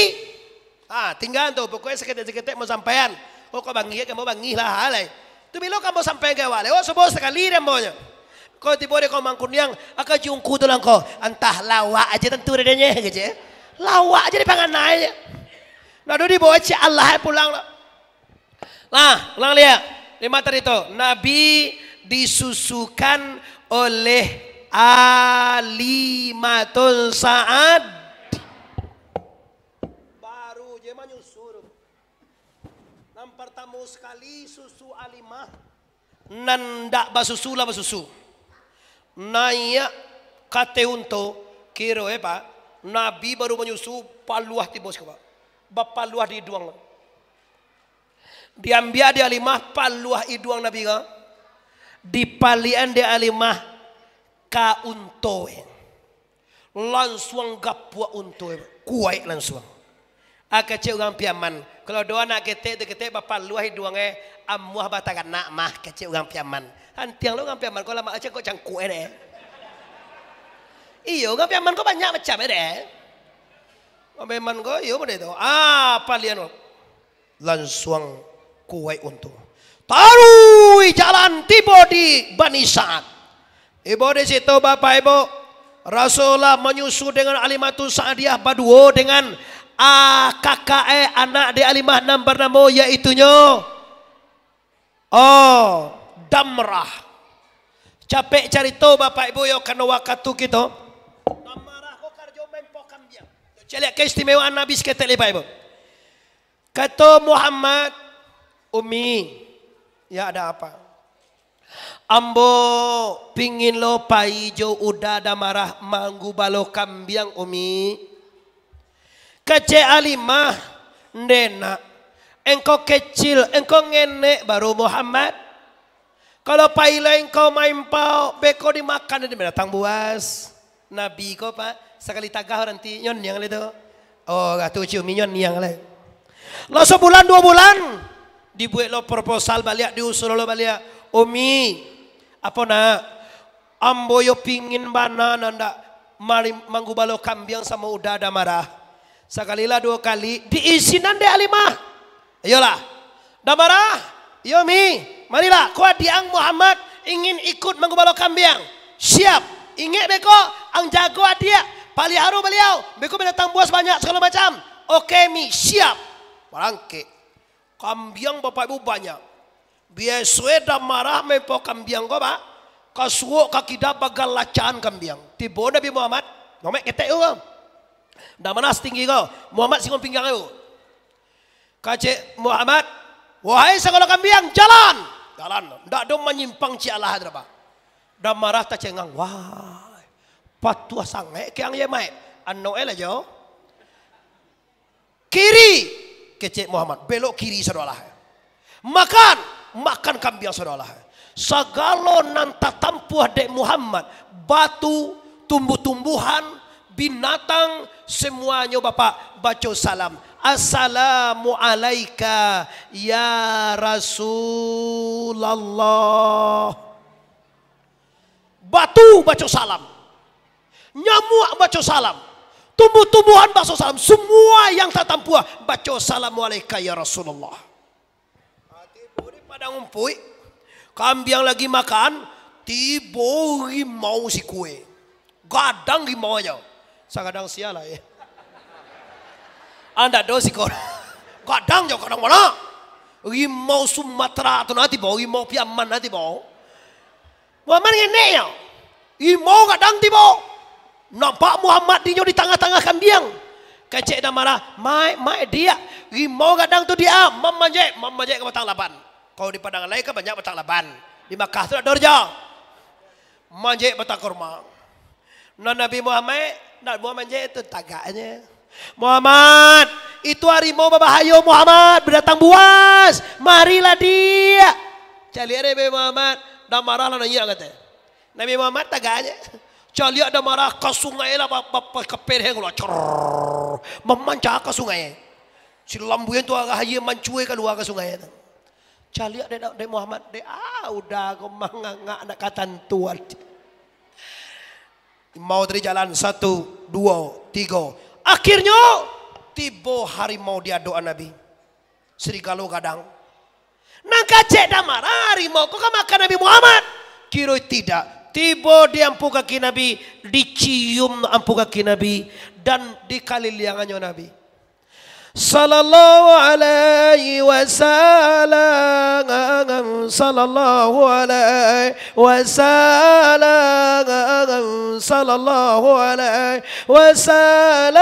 Speaker 2: Ah, tinggal tuh pokoknya seketik-seketik mau sampaian. Oh, kau bangi, kamu bangi lah halai. Tuh bilok kamu sampai ke wale, oh sebuah sekali dia maunya. Kau tibore kau mangkuniang, aka jungku tulang kau. Entah lawa aja tentu redanya gitu. Ya. Lawa aja di pangan naik. Nah dulu dibawa si Allah eh, pulang. Nah, ulang lihat. Lima tadi itu. Nabi disusukan oleh alimatun saat baru dia menyusur nam pertama sekali susu alimah nan dak basusu lah basusu naya kateunto kiro eba eh, nabi baru menyusu paluah di bos kaba luah di duang diambia di alimah paluah iduang nabi ka di palian alimah ka untoe eh. langsung gapua untoe eh, kuai langsung aka ceu orang piaman kalau doa nak ketek de ketek bapaluah iduang eh amuah batakan nak mah keceu orang piaman Han tiang lo ngampi aman kok lama aja kok cangku deh. Iyo ngampi aman kok banyak macam deh. Ngampi aman kok iyo mana itu. Apa lian lo? Lansuang kuai untung. Tarui jalan tibo di Bani Sa'ad. Ibu di situ Bapak Ibu. Rasulullah menyusul dengan alimatus Sa'adiyah Baduo dengan AKKE anak di Alimah enam bernama yaitunya. Oh, damrah. Capek cari tahu bapak ibu yo kena wakatu kita. Damrah kau kerja main pokam dia. Celik keistimewaan Nabi seketik lepas ibu. Kata Muhammad Umi. Ya ada apa? Ambo pingin lo pai jo udah ada marah manggu balok kambiang umi. Kece alimah nena. Engkau kecil, engkau nenek baru Muhammad. Kalau paileng kau main pau, beko dimakan di datang buas. Nabi kau pak, sekali tagah nanti nyon yang itu. Oh, tuh cium nyon yang lain. Lo sebulan dua bulan, dibuat lo proposal balik diusul lo balik. Umi, apa nak? Amboyo pingin bana nanda mari manggubalo kambiang sama udah ada marah. Sekali lah dua kali diisinan deh alimah. Ayolah, dah marah. Yomi, iya, marilah kuat diang Muhammad ingin ikut mengubalo kambiang. Siap. Ingat beko ang jago dia. haru beliau. Beko binatang buas banyak segala macam. Oke mi siap. Barangke. Kambiang bapak ibu banyak. Biasa dah marah mepo kambiang kau pak Kasuo kaki bagal lacan kambiang. tiba Nabi Muhammad. Nomek ketek yo. Dah mana setinggi kau. Muhammad singon pinggang kau. Kace Muhammad Wahai segala kambing jalan. Jalan. Tidak dong menyimpang si Allah hadraba. Dan marah tak cengang. Wah. Patua sangai keang ye mai. Anno ele jo. Oh. Kiri. Kecek Muhammad. Belok kiri saudara. Makan. Makan kambing saudara. Segala nanta tampuah dek Muhammad. Batu, tumbuh-tumbuhan, binatang, semuanya Bapak baca salam. Assalamu alaika ya Rasulullah. Batu baca salam. Nyamuk baca salam. Tumbuh-tumbuhan baca salam. Semua yang tatam buah baca salam alaika ya Rasulullah.
Speaker 1: Hati buri pada
Speaker 2: ngumpui. Kambing lagi makan. Tibori mau si kue. Gadang rimau aja. Sakadang sialah ya anda dosi kor kadang jauh kadang mana gi mau sumatera tu nanti bawa gi mau piaman nanti bawa waman ngene ya gi mau kadang tiba nampak Muhammad dinyo di tengah-tengah kandiang kecek dan marah mai mai dia gi mau kadang tu dia memanjek memanjek ke batang laban kau di padang lain ke banyak batang laban di Makkah tu ada dorja manjek batang kurma Nah Nabi Muhammad nak buat itu tagaknya. Muhammad, itu harimau babahayo Muhammad berdatang buas. Marilah dia. Cali Nabi Muhammad, dah marah lah nanya kata. Nabi Muhammad tak aja. Cali ada marah ke sungai lah bapak kepir keluar. lah. Memancah ke sungai. Si lambuyan tu agak hayi mencue keluar ke sungai. Cali ada dari Muhammad. Dia ah udah kau mangangak nak kata tuan. Mau dari jalan satu, dua, tiga. Akhirnya tiba harimau dia doa Nabi. Serigalo kadang. Nang kacek damara harimau kok makan Nabi Muhammad. Kiro tidak. Tiba di ampu kaki Nabi. Dicium ampu kaki Nabi. Dan dikali liangannya Nabi.
Speaker 1: صلى الله عليه وسلم صلى الله عليه وسلم صلى الله عليه وسلم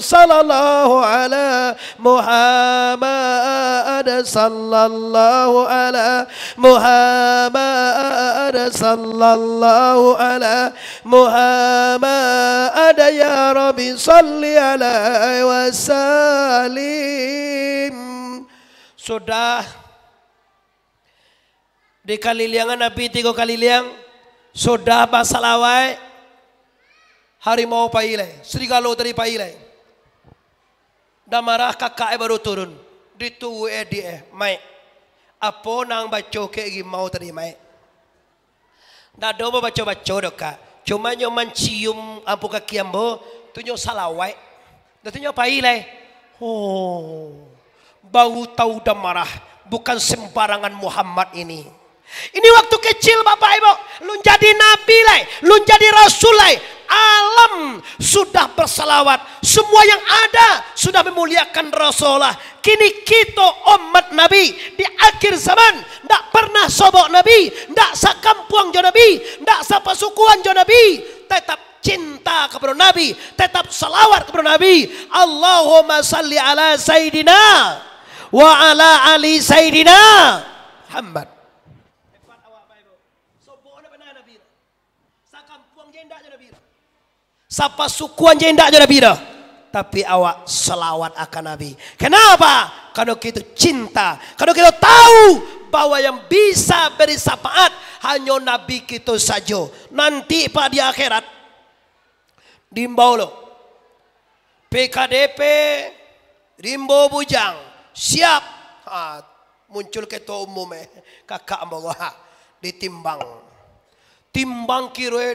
Speaker 1: صلى الله على
Speaker 2: محمد صلى الله على محمد صلى الله على محمد
Speaker 1: يا ربي صلي عليه وسلم salim. Sudah di kali
Speaker 2: kaliliangan Nabi tiga liang, Sudah basalawai harimau pailai. Serigala dari pailai. Dan marah kakak e baru turun. ditunggu e dia. E. Mai. Apa nang baca ke mau tadi mai. Dah dobo baca-baca doka. Cuma nyoman cium ampu kaki ambo. Tunjuk salawai tanya apa ilai? Oh, bau tahu dan marah, Bukan sembarangan Muhammad ini. Ini waktu kecil Bapak Ibu. Lu jadi nabi lah. Eh. Lu jadi rasul lah. Eh. Alam sudah bersalawat. Semua yang ada sudah memuliakan Rasulah. Kini kita umat Nabi di akhir zaman. Tidak pernah sobok Nabi. Tidak sekampung jo Nabi. Tidak sepasukuan jo Nabi. Tetap cinta kepada Nabi, tetap salawat kepada Nabi. Allahumma salli ala Sayyidina wa ala ali Sayyidina Muhammad. Sapa sukuan je ndak je Nabi dah. Tapi awak selawat akan Nabi. Kenapa? Karena kita cinta. Karena kita tahu bahwa yang bisa beri syafaat hanya Nabi kita saja. Nanti pada akhirat Dimbaulo. PKDP Rimbo Bujang siap. Ha, muncul ketua umumnya eh. kakak bawa ditimbang. Timbang kira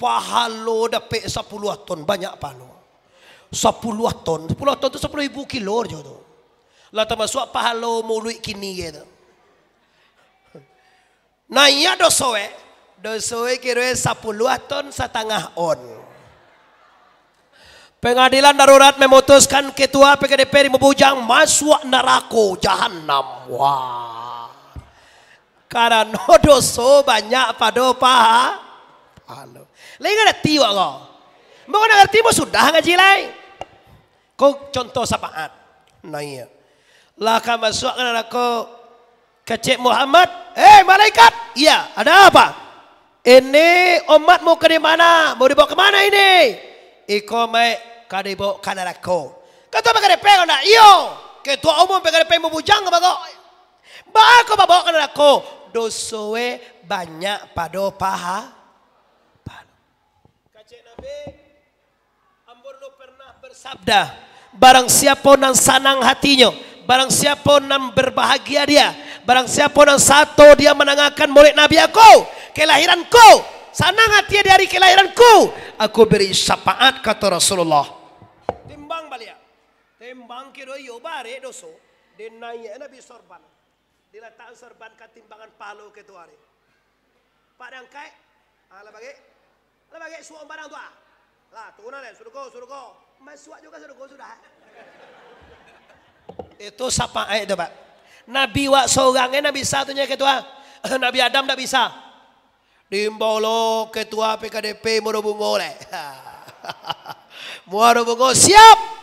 Speaker 2: pahalo dapat sepuluh ton banyak pahalo. Sepuluh ton, sepuluh ton itu sepuluh ribu kilo je tu. Lah termasuk pahalo mulut kini gitu. Naya dosowe eh. dosowe kira sepuluh ton setengah on. Pengadilan darurat memutuskan ketua PKDP Bujang masuk neraka jahanam. Wah. Karena dosa banyak pada paha. Halo. Lagi ngerti wak kau. Mau ngerti mau sudah ngaji lain. Kau contoh sapaat. Nah iya. Lah kamu masuk ke neraka kecil Muhammad. Eh hey, malaikat. Iya ada apa? Ini umatmu ke mana? Mau dibawa kemana ini? Iko mai karibo kanarako. Kato magarepego na iyo. Ketua umum magarepego bujang bago. Baako babawa kanarako. Dosoe banyak pado paha. Palo. Kacik Nabi. Amborno pernah bersabda. Barang siapa nang sanang hatinya. Barang siapa nang berbahagia dia. Barang siapa nang satu dia menangahkan murid Nabi aku. Kelahiranku. Sanang hati dari kelahiranku. Aku beri syafaat kata Rasulullah. Timbang kiro yo bare doso. Dia naik nabi sorban. Diletak sorban katimbangan timbangan palo ke tuare. Padang kai. Ala ah, bagi. Ala bagi suam barang tua. Ah. Lah tuna le suruh suruh go, Mas suak juga suruh sudah. Itu sapa ayat itu pak. Nabi wak seorangnya nabi satunya ketua. nabi Adam tidak bisa. Dimbolo ketua PKDP Muara Bungo le. Muara siap.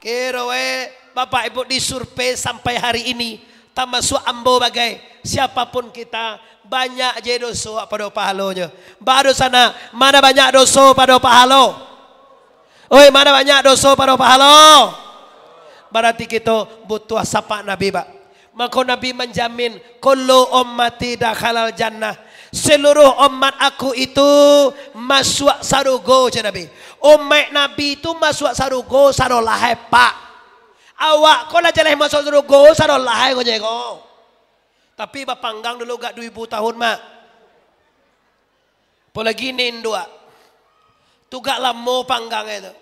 Speaker 2: Kirowe, eh. Bapak Ibu disurvei sampai hari ini. Tamasuk ambo bagai. Siapapun kita, banyak je dosa pada pahalonya. Baru sana, mana banyak dosa pada pahalo? Oi, mana banyak dosa pada pahalo? Berarti kita butuh sapa Nabi, Pak. Maka Nabi menjamin kullu ummati dakhalal jannah. Seluruh umat aku itu masuk sarugo cik Nabi. Omek Nabi itu masuk sarugo sarolahe pak. Awak kau lah jalan masuk sarugo sarolahe kau jago. Tapi bapanggang dulu gak 2000 tahun mak. Boleh nin dua. Tu gak lama panggang itu.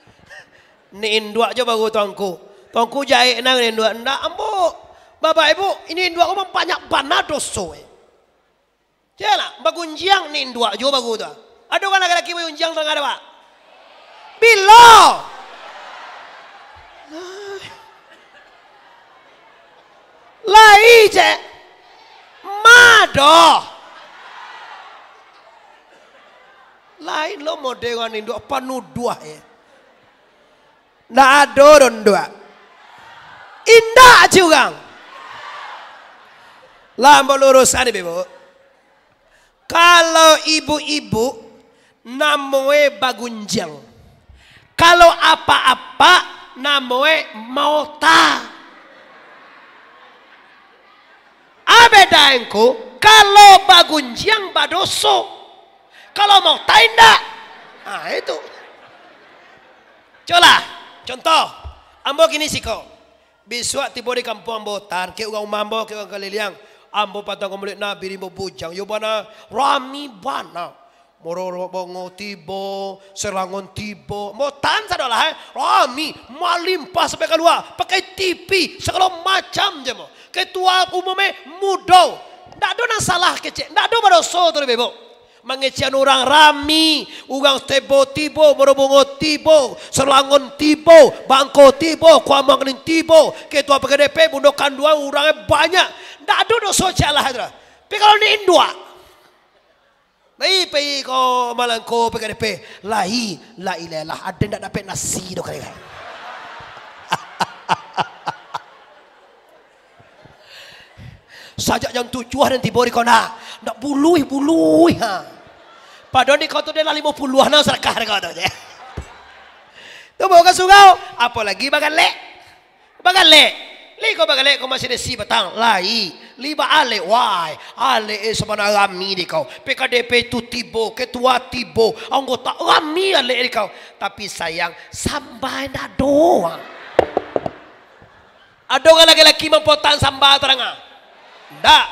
Speaker 2: Nin dua aja baru tuanku. Tuanku jahit nang nin dua. Ndak ambo. Bapak ibu ini dua kau banyak banget dosa. Jangan eh. bagun jiang nin dua aja baru tu. Aduh kan laki-laki mau jiang tengah ada pak
Speaker 1: below. La ije iya, mado.
Speaker 2: Lain iya, lo mau dewan induk apa nuduah ya? Nah adoron dua. Indah juga. Lambo lurusan ibu. Kalau ibu-ibu namue bagunjang. Kalau apa-apa namanya mauta. Abeda ah, engko kalau bagunjang badoso. Kalau mau tindak. Nah itu. Cola, contoh. Ambo kini siko. Biswa tiba di kampung Ambotan, ke uang mambo, ke kali kaliliang. Ambo patang kumulit nabiri mau bujang. yobana rami bana bongo tibo, serangon tibo, mau sadalah eh, rami, malimpah sampai keluar, pakai tipi, segala macam je mo. Ketua umumnya mudo, ndak ada nang salah kece ndak ada berdosa tu bebo. Mengecian orang rami, ugang tebo tibo, morobongo tibo, serangon tibo, bangko tibo, kuamangin tibo, ketua dp bundokan dua orangnya banyak, ndak ada dosa cek lah. Tapi kalau ni dua Pai pai ko malang ko pe kare pe lahi la ilalah ada ndak dapat nasi do kare. Sajak yang tujuh dan tibori kona ndak bului bului ha. Padahal ni kau tu dia lah lima puluh na serkah kau tu je. Tu bukan sugau, apalagi bagan lek. Bagan lek. Lek kau bagan lek kau masih ada si batang lai liba ale why ale e samana rami di kau PKDP itu tibo ketua tibo anggota rami ale di kau tapi sayang sambai na doang. ada orang laki-laki mempotan sambal terangah ndak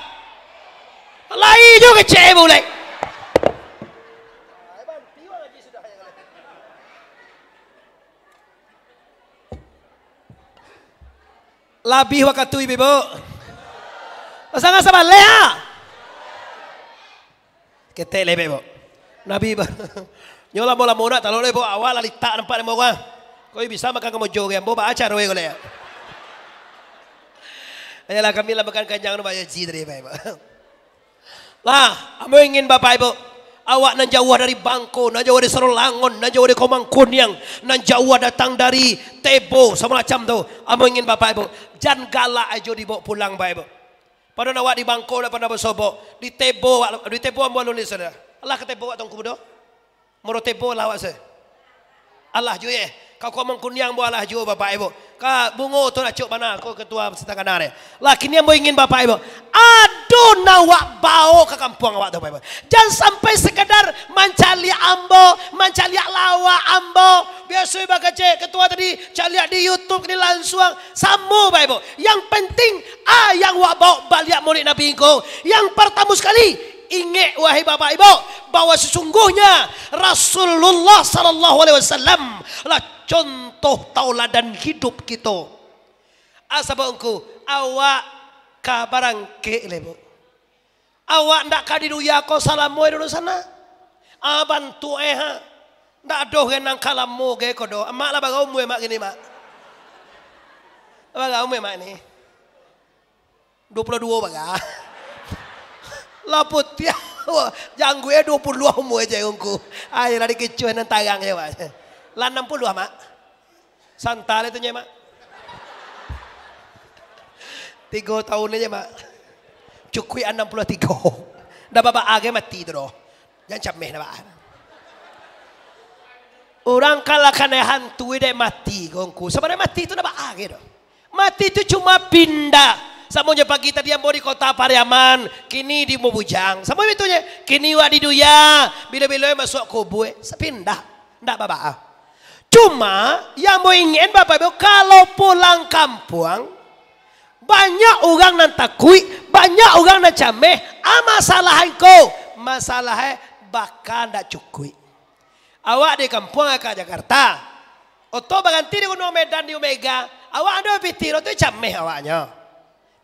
Speaker 2: lain juga cek boleh Labih wakatui bebo. Pasangan sama Lea. Kita lebih bo. Nabi bo. Nyola bola mona talo lebo awal ali lah, tak nampak demo kan. Koi bisa makan kamu jogi ambo baca roe gole. Ayalah kami lah makan kanjang nampak ya jidri bo. Lah, amo ingin bapak ibu awak nan jauh dari Bangko, nan jauh dari serolangon, nan jauh dari komangkun yang nan jauh datang dari tebo, semua macam tu. Amo ingin bapa ibu jangan galak aja dibawa pulang bapa ibu. Pada nak di Bangko, nak pernah bersobok. Di tebo, di tebo ambil lulis sana. Allah ke tebo, tuan kumudu. Mereka tebo lah awak saya. Allah juga ye. Eh. Kau kau mengkunyang buat Allah juga bapak ibu. Kau bungo tu nak cuk mana kau ketua setengah eh. nari. Lakin yang ingin bapa ibu. Ada Perlu nawak bau ke kampung awak tu. Jangan sampai sekadar mencari ambo, mencari lawa ambo. Biasa bagai cek ketua tadi cari di YouTube ni langsung samu baik Yang penting ah yang awak bau balik murid Nabi engkau. Yang pertama sekali ingat wahai bapak ibu bahwa sesungguhnya Rasulullah sallallahu alaihi wasallam lah contoh tauladan hidup kita. Asabangku ah, awak kabarang ke lebu. Awak ndak kadidu yako salamu dulu sana. Aban tu eh, Ndak doh genang kalamu ge do. Mak lah bagau mue mak gini mak. Bagau mue mak ni. 22 baga. Laput ya. Yang gue 22 mue jengku. Ayo lari kecuan dan tagang ya mak. Lan 60 mak. Santal itu nya mak. Tiga tahun aja mak. Cukui annan pula tiga. bapa baba mati dro. jangan cap mehna Orang kalah kena hantu ide mati gongku. Sebenarnya mati itu nama akhir. Mati itu cuma pindah. Samunya pagi tadi yang mau di kota Pariaman, kini di Mubujang. Sama itu ya, kini wa di bila-bila masuk kubu, eh, sepindah. Ndak bapak. Cuma yang mau ingin bapak ibu kalau pulang kampung, banyak orang nan takui, banyak orang nan cameh. Ama ah, salah engkau. Masalahnya eh, bakal ndak cukui Awak di kampung ke Jakarta. Oto baganti di Gunung Medan di Omega. Awak ada pitir itu cameh awaknya.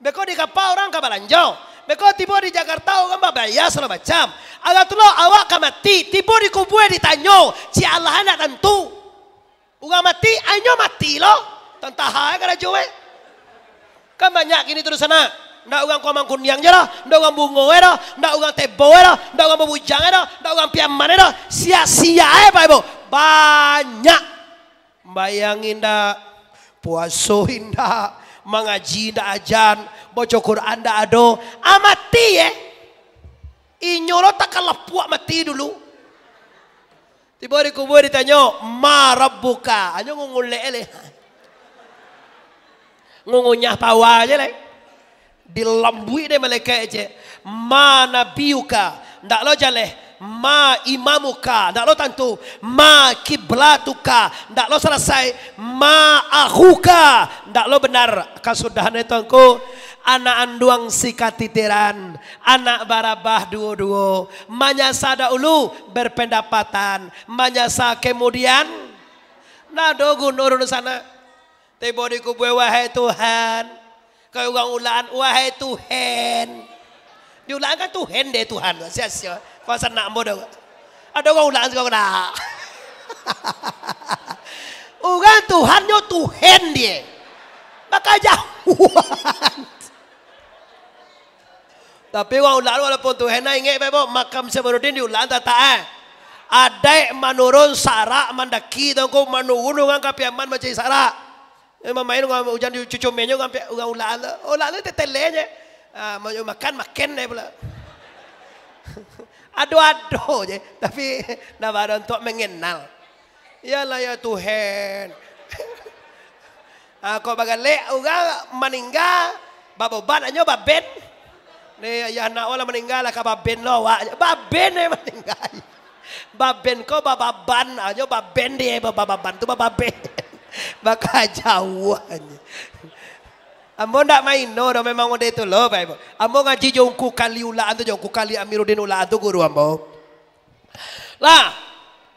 Speaker 2: Beko di kapal orang ke Balanjo. Beko tiba di Jakarta orang babaya segala macam. Agatullah awak kamati. Tiba di kubu eh, ditanyo. Si Allah nak tentu. Uga mati, anyo mati loh. Tentahai eh, kada juwe. Kan banyak ini terus sana. Ndak orang komang kuniang je dah, ndak orang bungo eh ndak orang tebo eh ndak orang bujang eh ndak orang piaman eh Sia-sia eh Pak Ibu. Banyak. Bayangin dak puaso indah, mengaji ndak ajan, baca Quran ndak ado, amati ah, eh. Ya. Inyolo tak kalah puak mati dulu. Tiba di kubur ditanya, ma buka, Anyo ngulek Ngungunyah pawa aja lah. Dilambui deh mereka aja. Ma nabiuka. Ndak lo jaleh. Ma imamuka. Ndak lo tentu. Ma kiblatuka. Ndak lo selesai. Ma ahuka. Ndak lo benar. Kasudahan itu aku anak anduang sikatitiran, anak barabah duo-duo, manyasa dahulu berpendapatan, manyasa kemudian, dogun urun sana, tapi ku gue wahai Tuhan. Kau uang ulaan wahai Tuhan. Diulaan kan Tuhan deh Tuhan. Sia sia. Kau senak bodoh. Ada uang ulaan kau kena. Uang Tuhan yo Tuhan dia. Maka jauhan. Tapi uang ulaan walaupun Tuhan na ingat bebo makam seberudin diulaan tak tak. Eh. Ada manurun sarak mandaki dongko manurun dengan kapiaman macam sarak mamai no hujan di cucu menyo ngampe uga ulala ulala tetele je mau makan makan deh pula aduh aduh je tapi baru untuk mengenal ya lah ya Tuhan Ako bagale meninggal babo baboban anyo baben ni ya na wala meninggal la ka baben lo wa baben eh maningga baben ko bababan aja baben dia bababan tu bababen Bakal jawabannya. Ambo ndak main no do memang ngode itu lo bae. Ambo ngaji jo kali ula anto jo kali Amiruddin ula anto guru ambo. Lah.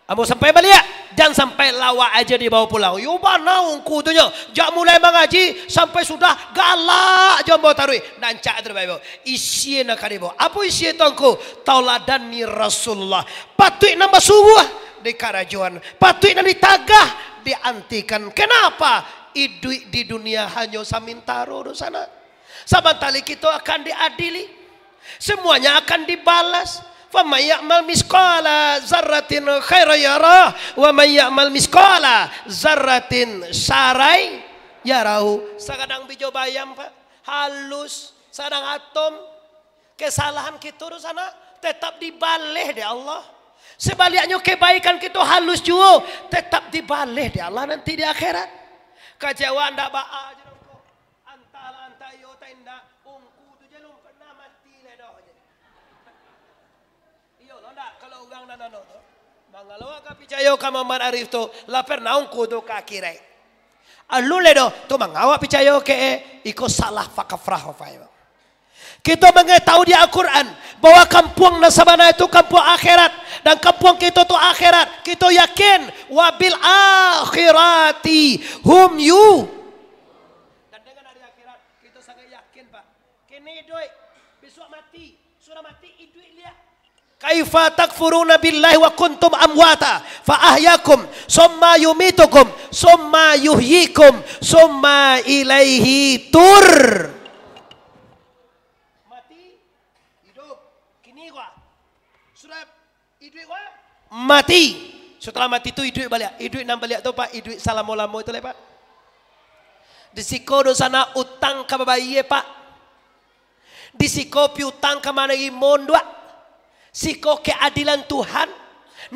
Speaker 2: Ambo sampai balia. Jangan sampai lawa aja di bawah pulau. Yo ba naung ku tu Jak mulai mengaji sampai sudah galak jo ambo tarui. Nancak tu bae. Isi na karibo. Apo isi tongku? Tauladan ni Rasulullah. Patui nambah sungguh di karajuan. Patui nan ditagah diantikan. Kenapa? Idui di dunia hanya samintaro di sana. Samantali kita akan diadili. Semuanya akan dibalas. فَمَنْ يَعْمَلْ مِسْقَالَ زَرَّةٍ خَيْرًا يَرَاهُ وَمَنْ يَعْمَلْ مِسْقَالَ زَرَّةٍ سَارَيْ يَرَاهُ Sekadang bijo bayam Pak. Halus. Sekadang atom. Kesalahan kita di sana tetap dibalik deh Allah. Sebaliknya kebaikan kita halus juga. Tetap dibalik di Allah nanti di akhirat. Kecewaan anda ba'a. Antala anta yota pernah mati
Speaker 1: Iyo kalau arif tu.
Speaker 2: Laper naung kudu kakirai. Alu Tu mangawa picayo ke. Ah, eh. ikut salah fakafrah. Kita mengetahui di Al-Quran bahwa kampung Nasabana itu kampung akhirat dan kampung kita itu akhirat. Kita yakin wabil
Speaker 1: akhirati hum you. Dan dengan hari akhirat kita sangat yakin pak.
Speaker 2: Kini doi besok mati, sudah mati itu lihat Kaifa takfuruna billahi wa kuntum amwata fa ahyakum summa yumitukum summa yuhyikum summa ilaihi tur. Sudah idui wa? Mati. Setelah mati itu idui balik. Idui nang balik tu pak. Idui salamu lamu itu lepak pak. Disiko dosana utang ke babaye pak. Disiko piutang ke mana dua Siko keadilan Tuhan.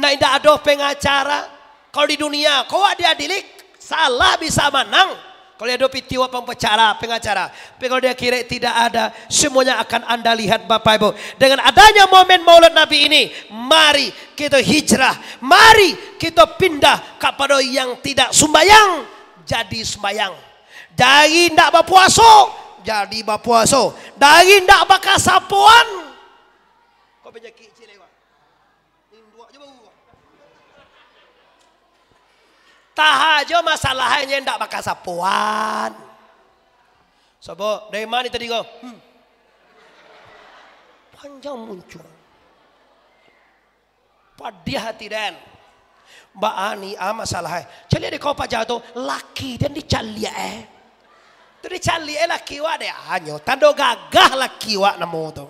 Speaker 2: Nah indah adoh pengacara. Kalau di dunia kau ada adilik. Salah bisa menang. Kalau ada pitiwa pembicara, pengacara. pengal dia kira tidak ada, semuanya akan Anda lihat Bapak Ibu. Dengan adanya momen maulid Nabi ini, mari kita hijrah. Mari kita pindah kepada yang tidak sumbayang, jadi sumbayang. Dari tidak berpuasa, jadi berpuasa. Dari tidak bakal sapuan. Kau penyakit Tah masalahnya ndak bakal sapuan. Sobo, dari mana tadi kau? Hmm. Panjang muncul. Padih hati dan. Mbak Ani, ah masalah. Cali di kau jatuh, laki dan dicali eh. Tu dicali eh laki wa deh ah, anyo. Tando gagah laki wa namu tu.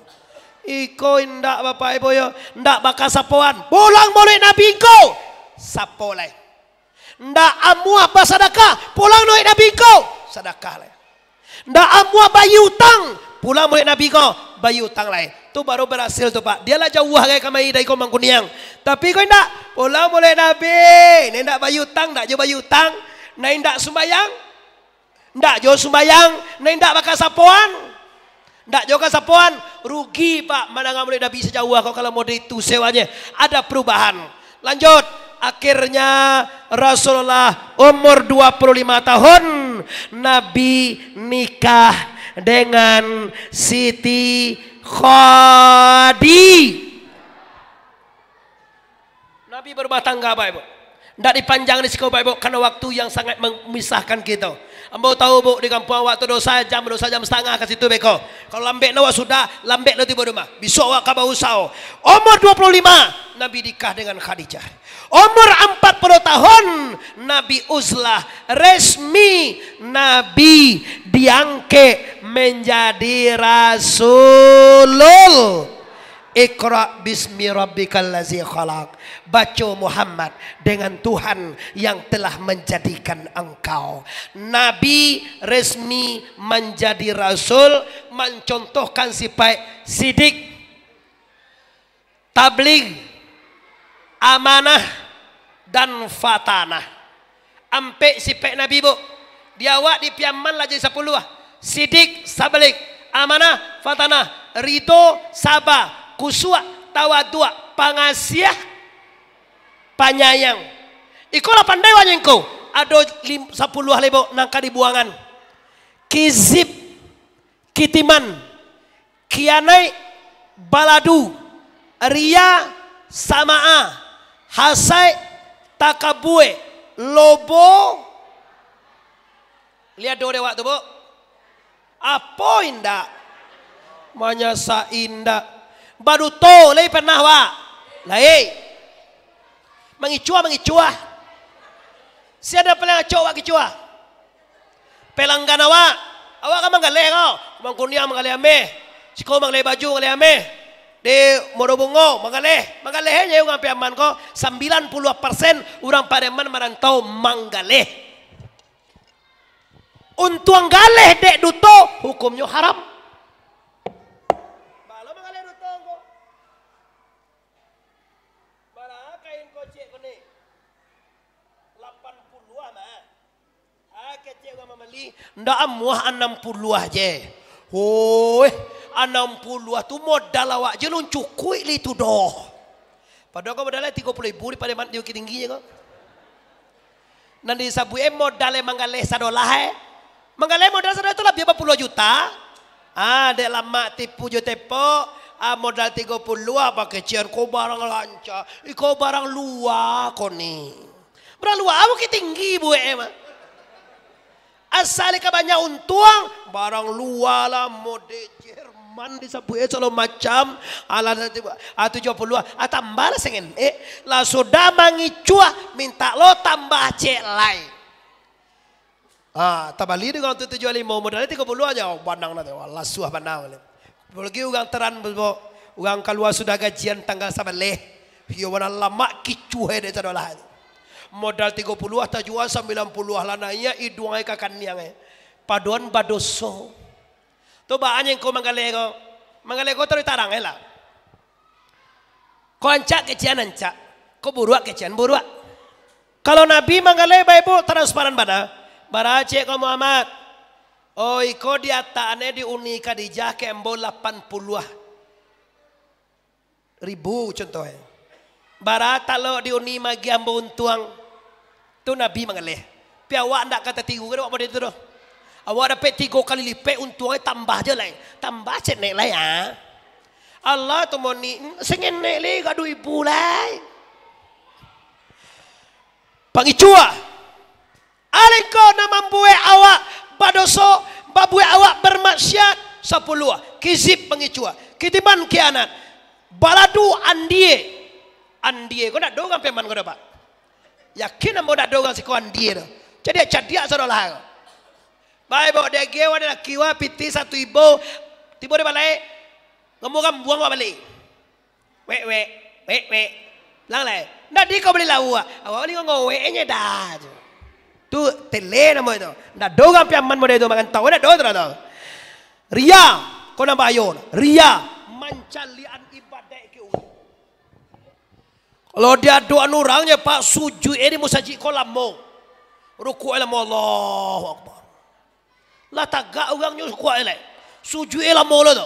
Speaker 2: Iko indak bapak ibu yo, ndak bakal sapuan. Pulang boleh nabi kau. Sapo lain. Nda amua ba sedekah, pulang noi nabi kau, sedekah lai. Nda amua bayi utang, pulang noi nabi kau, bayi utang lai. Tu baru berhasil tu Pak. Dialah jauh gaya kami dari kau mangkuniang. Tapi kau tidak. pulang mulai nabi, nai ndak bayi utang, ndak jo bayi utang, nai ndak sumbayang. Ndak jauh sumbayang, nai ndak bakal sapuan. Ndak jo kasapuan, rugi Pak, mana ngamulai nabi sejauh kau kalau mau itu sewanya. Ada perubahan. Lanjut. Akhirnya Rasulullah umur 25 tahun Nabi nikah dengan Siti Khadi. Nabi berbatang tangga Pak Ibu. Tidak dipanjang di siku Ibu karena waktu yang sangat memisahkan kita. Ambo tahu Bu di kampung waktu dosa jam dosa jam setengah ke situ beko. Kalau lambek nawa sudah lambek nanti tiba rumah. Besok awak kabau sao. Umur 25 Nabi nikah dengan Khadijah umur 40 tahun Nabi Uzlah resmi Nabi diangke menjadi Rasulul Iqra bismi rabbikal ladzi khalaq. Baca Muhammad dengan Tuhan yang telah menjadikan engkau. Nabi resmi menjadi rasul mencontohkan sifat sidik, tabligh, amanah, dan fatanah. Ampe sipek Nabi bu. Dia awak di piaman lah jadi sepuluh. Sidik, sabalik, amanah, fatanah, rido, sabah, kusua, tawadua, pangasiah, panyayang. Ikulah pandai wanya Ada sepuluh lebo nangka dibuangan. Kizib, kitiman, kianai, baladu, ria, sama'a, hasai, takabue lobo lihat dore waktu bu apa indah sa indah baru to lei pernah wa lei eh. mengicua mengicua siapa pelang cowok kicua pelanggana wa awak kan manggaleh kau mangkunia manggaleh ame sikau manggaleh baju manggaleh ame di Morobongo Mangaleh. Mangaleh aja yung ampiaman ko. persen orang pareman merantau Mangaleh. Untuang galeh dek duto, hukumnya haram. Balo Mangaleh duto ko. Bala kain ko cek ko ni. 80 ama. Ha ke cek ko mamali. Nda amuah 60 aja.
Speaker 1: Hoi
Speaker 2: enam puluh tu modal awak je lun cukui li tu doh. Padahal kau modalnya tiga puluh ribu pada mana dia tingginya kau. Nanti sabu em eh, modal yang manggaleh sadolah eh. Manggaleh modal sadolah itu lah berapa puluh juta. Ah, dek lama tipu jo tepo. Ah, modal tiga puluh apa ah, kecil. Kau barang lancar. Kau barang luar kau ni. Barang luar apa tinggi bu eh asalnya Asal banyak untung. Barang luar lah dejer mandi sabue eh, colo macam ala atu ah, jo pulua atau ah, lah sengen eh la mangi cuah minta lo tambah cek lain ah tambah di kau tujuh juali mau modal tiga puluh aja oh bandang nanti Allah suah bandang le pergi ugang teran bo ugang keluar sudah gajian tanggal sama leh yo ya, wana lama kicuhe deh cadolah modal tiga puluh atau jual sembilan puluh halana iya iduang ikan niang eh paduan badoso to ba anyeng ko mangalego mangalego to tarang ela ko anca kecian anca ko burua kecian burua kalau nabi baik bu, transparan bada barace ko muhammad oi ko dia taane di unika di jake embo 80 ah. ribu contohnya eh. bara kalau di magi giambo untuang tu nabi mangalai piawa ndak kata tigu, kau mau model tu Awak dapat tiga kali lipat untungnya tambah je lain. Tambah cek naik lah ah. ya. Allah tu mau ni mm, sengen naik lagi gaduh ibu lah. Pangi cua. Alain kau nak awak badoso babue awak bermaksiat sepuluh. Ah. Kizib pangi cua. Kitiman kianat. Baladu andie. Andie kau nak doang peman kau dapat. Yakin mau nak doang si kau andie tu. Jadi cadiak saudara lah. Vai bo de gewa de kiwa piti satu ibu, Tibo de balai. Ngemuka buang wa bali. We we we we. Lang lai. Na di ko bali lawa. Ah. Awa ni ngo we enye da. Tu tele na mo itu. Na doga piaman mo de itu makan tau, na do tra do. Ria kau na bayon. Ria mancalian ibadah ke Kalau dia doa nurangnya Pak suju eh, ini musajik kolam mo. Ruku ilmu Allahu Akbar la ta ga ugang nyu kwa ele suju ela molo do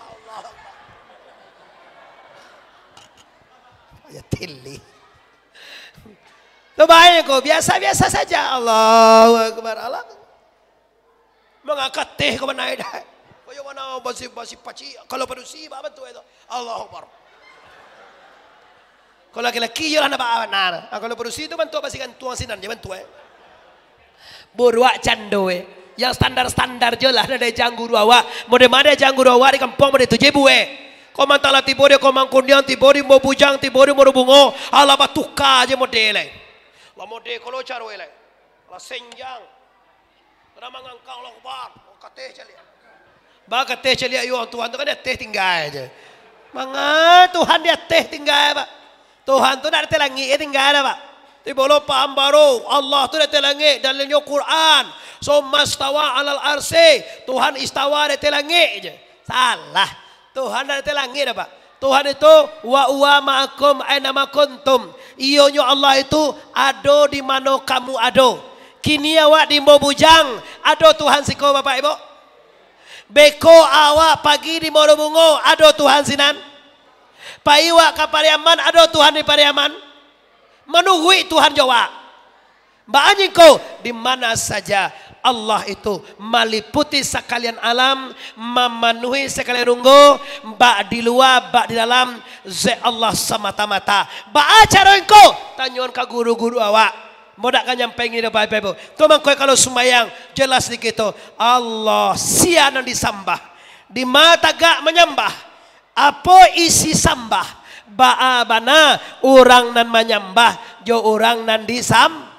Speaker 2: Kebayang kok biasa-biasa saja. Allahu Akbar. Allah mengangkat teh ke ya mana ada. yang mana basi basi paci kalau perusi apa tu itu. Allah Akbar. Kalau laki-laki yo ana ba Kalau perusi itu bantu sih kan tuang sinar je bantu eh. Buruak candoe eh. yang standar-standar je lah ada janggur awa mode mana janggur awa di kampung mode tujuh bue eh. kau mantala tibori kau mangkundian tibori mau bujang tibori mau bungo ala batuka je modele eh. Lamode kolo charo elai. La senjang. Ramang bar lokbar. Oh, kateh celia. Ba kateh celia yo Tuhan tu kan dia teh tinggal aja. Manga Tuhan dia teh tinggal pak. Tuhan tu dari telangi eh tinggal pak. Di bolo paham baru Allah tu dari telangi dalamnya Quran. So mastawa alal arsi. Tuhan istawa dari telangi aja. Salah. Tuhan dari telangi dah Tuhan itu wa wa ma'akum aina ma kuntum. Ionyo Allah itu ado di mano kamu ado. Kini awak di mau bujang ado Tuhan siko Bapak Ibu. Beko awak pagi di mau bungo ado Tuhan sinan. Paiwa kapariaman ado Tuhan di Pariaman. Menunggui Tuhan Jawa. Mbak anjingku di mana saja Allah itu meliputi sekalian alam, memenuhi sekalian runggu, bak di luar, bak di dalam, ze Allah semata-mata. Ba acara engkau, tanyakan ke guru-guru awak. Modak kan nyampeng ini Bapak Ibu. Teman kau kalau sumayang jelas dikit tuh. Allah yang disambah. Di mata gak menyembah. Apa isi sambah? baabana bana orang nan menyembah. Jo orang nan disambah.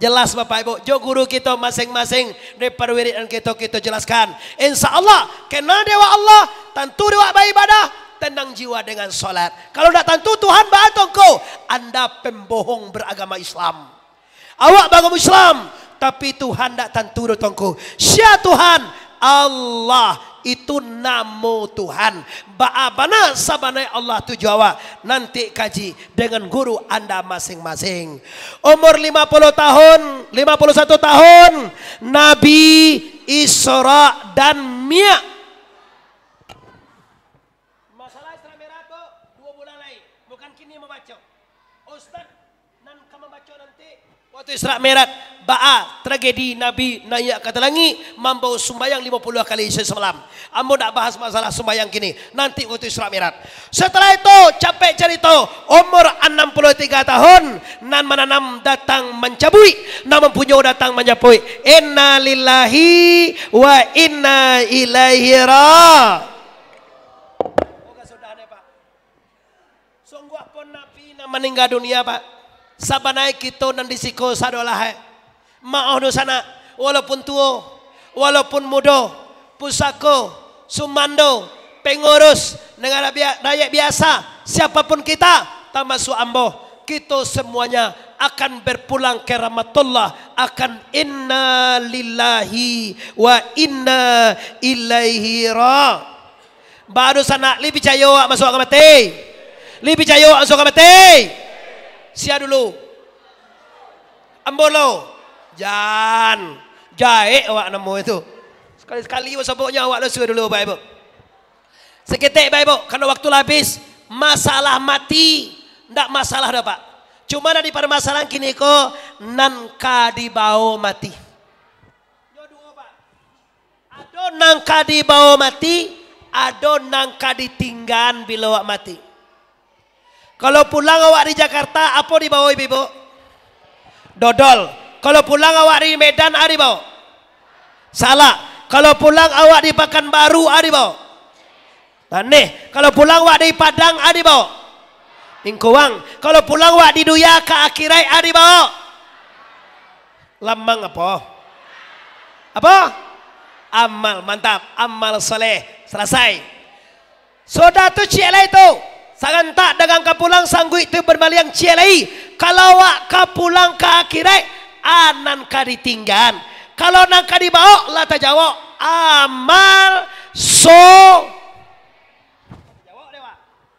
Speaker 2: Jelas Bapak Ibu, jo guru kita masing-masing di perwirian kita kita jelaskan. Insya Allah, kenal dewa Allah, tentu dewa beribadah, tenang jiwa dengan solat. Kalau tidak tentu Tuhan bantu kau, anda pembohong beragama Islam. Awak bangun Islam, tapi Tuhan tidak tentu tongku. Siapa Tuhan, Allah itu namo Tuhan. Baabana sabanai Allah tu Jawa. Nanti kaji dengan guru Anda masing-masing. Umur 50 tahun, 51 tahun, Nabi Isra dan Masalah Isra dua bulan lagi. Bukan kini membaca. Ustaz nanti waktu Isra Mi'raj baa tragedi Nabi naik ke telangi mampu sumbayang 50 kali semalam. Ambo nak bahas masalah sumbayang kini. Nanti waktu Isra Mirat. Setelah itu capek cerita umur 63 tahun nan menanam datang mencabui nama punya datang mencabui. Inna lillahi wa inna ilaihi raji'un. meninggal dunia pak sabanai kita nan disiko sadolah hai eh. Ma'oh sana walaupun tua, walaupun mudo, pusako, sumando, pengurus, negara rakyat biasa, siapapun kita, termasuk ambo, kita semuanya akan berpulang ke rahmatullah akan inna lillahi wa inna ilaihi ra baru sana lebih cayo masuk ke mati lebih cayo masuk ke mati sia dulu ambo lo. Jan. Jaik awak nemu itu. Sekali-sekali sebutnya awak lesu dulu Pak Ibu. Seketik Pak Ibu, kalau waktu habis masalah mati ndak masalah dah Pak. Cuma ada di permasalahan kini ko nangka bawah mati. Ada nangka bawah mati, ada nangka ditinggan bila awak mati. Kalau pulang awak di Jakarta, apa dibawa ibu? Dodol. Kalau pulang awak di Medan ada bawa. Salah. Kalau pulang awak di Pekanbaru ada bawa. Nah, kalau pulang awak di Padang ada bawa. Ingkuang. Kalau pulang awak di Duya ke Akirai ada bawa. Lambang apa? Apa? Amal mantap, amal soleh selesai. Soda tu itu, tu. Sangan tak dengan kapulang sanggui itu berbaliang cilei. Kalau wak kapulang ke akhirat anan tinggal, kalau nang bawa, lata jawab amal so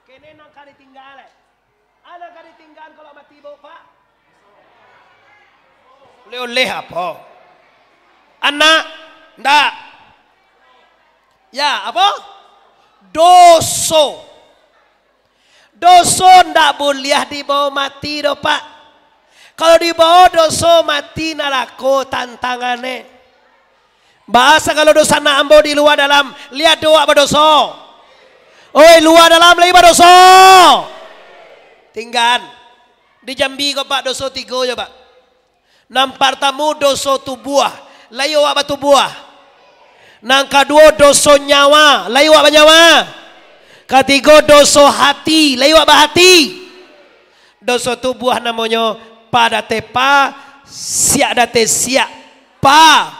Speaker 2: kene nang eh. Ada kadi tinggal kalau mati bawa pak, oleh apa anak ndak ya apa doso doso ndak boleh dibawa mati do pak kalau dibawa dosa mati narako tantangannya. Bahasa kalau dosa ambo di luar dalam, lihat doa berdosa.
Speaker 1: Oi luar dalam lagi berdosa.
Speaker 2: Tinggal. Di Jambi kok pak dosa tiga ya pak. Nampar tamu dosa tubuah. Layu apa tubuah. Nang kedua dosa nyawa. Layu apa nyawa. Ketiga dosa hati. Layu apa hati. Dosa tubuh namanya pada te pa, siak da te siak pa.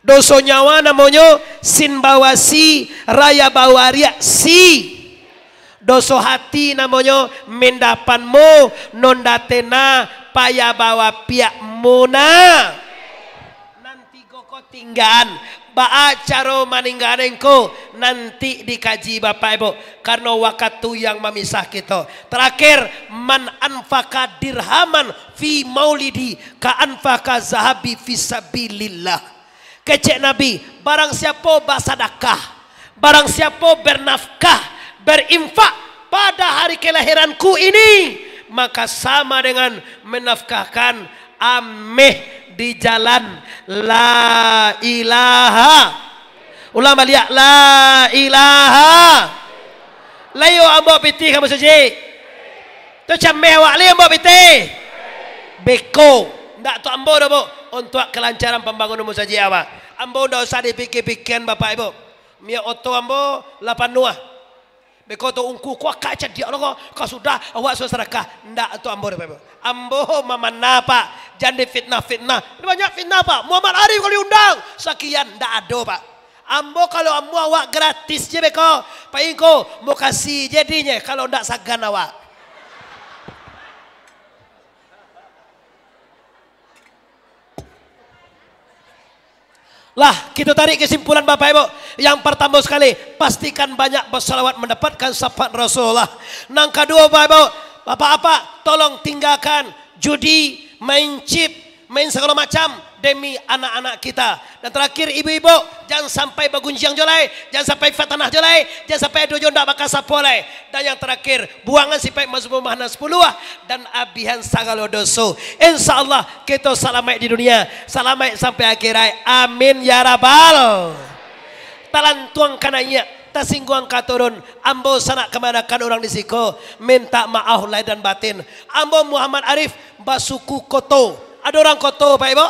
Speaker 2: Doso nyawa namonyo sin si raya ria si. Doso hati namonyo mendapanmu datena paya bawa pia muna. Nanti koko tinggan Baa caro nanti dikaji Bapak Ibu. Karena waktu yang memisah kita. Terakhir, man anfaka dirhaman fi maulidi ka anfaka zahabi fi sabilillah. Kecek Nabi, barang siapa basadakah, barang siapa bernafkah, berinfak pada hari kelahiranku ini. Maka sama dengan menafkahkan ameh di jalan la ilaha. Ulama lihat la ilaha. Layo ambo piti kamu suci. Tu cambe awak layo ambo piti. Beko. Ndak tu ambo dah bu. Untuk kelancaran pembangunan musaji awak. Ambo dah usah dipikir-pikirkan bapak ibu. Mia oto ambo lapan dua beko to unku ko dia no kau sudah awak so seraka ndak tu ambo bebo ambo mama napa jande fitnah fitnah ini banyak fitnah pak Muhammad Arif kalau diundang sekian ndak ada pak Ambo kalau ambo awak gratis je beko. Pak Ingko, mau kasih jadinya kalau ndak sagan awak. Lah, kita tarik kesimpulan Bapak Ibu. Yang pertama sekali, pastikan banyak bersalawat mendapatkan syafaat Rasulullah. nangka kedua Bapak Ibu, Bapak apa? Tolong tinggalkan judi, main chip, main segala macam demi anak-anak kita. Dan terakhir ibu-ibu, jangan sampai bagunjang jolai, jangan sampai fatanah jolai, jangan sampai dojo ndak bakal sapolai. Dan yang terakhir, buangan sipai mazmur mahna sepuluh ah, dan abihan sagalo doso. Insya Allah kita selamat di dunia, selamat sampai akhirai. Amin ya rabbal. Talan tuang kananya, tasingguang katurun ambo sana kemanakan orang disiko minta maaf lahir dan batin ambo Muhammad Arif basuku koto ada orang koto Pak Ibu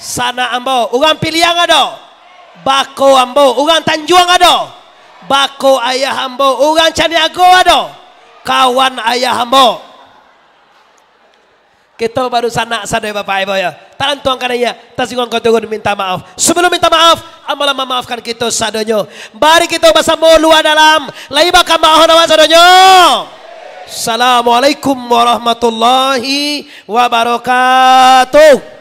Speaker 2: sana ambo urang piliang ado bako ambo urang tanjuang ado bako ayah ambo urang caniago ado kawan ayah ambo kita baru sana sana ya, bapak ibu ya tangan tuang kananya tasingon kau turun minta maaf sebelum minta maaf amalah memaafkan kita sadonyo mari kita bahasa mulua dalam lai bakam maafkan awas sadonyo Assalamualaikum
Speaker 1: warahmatullahi wabarakatuh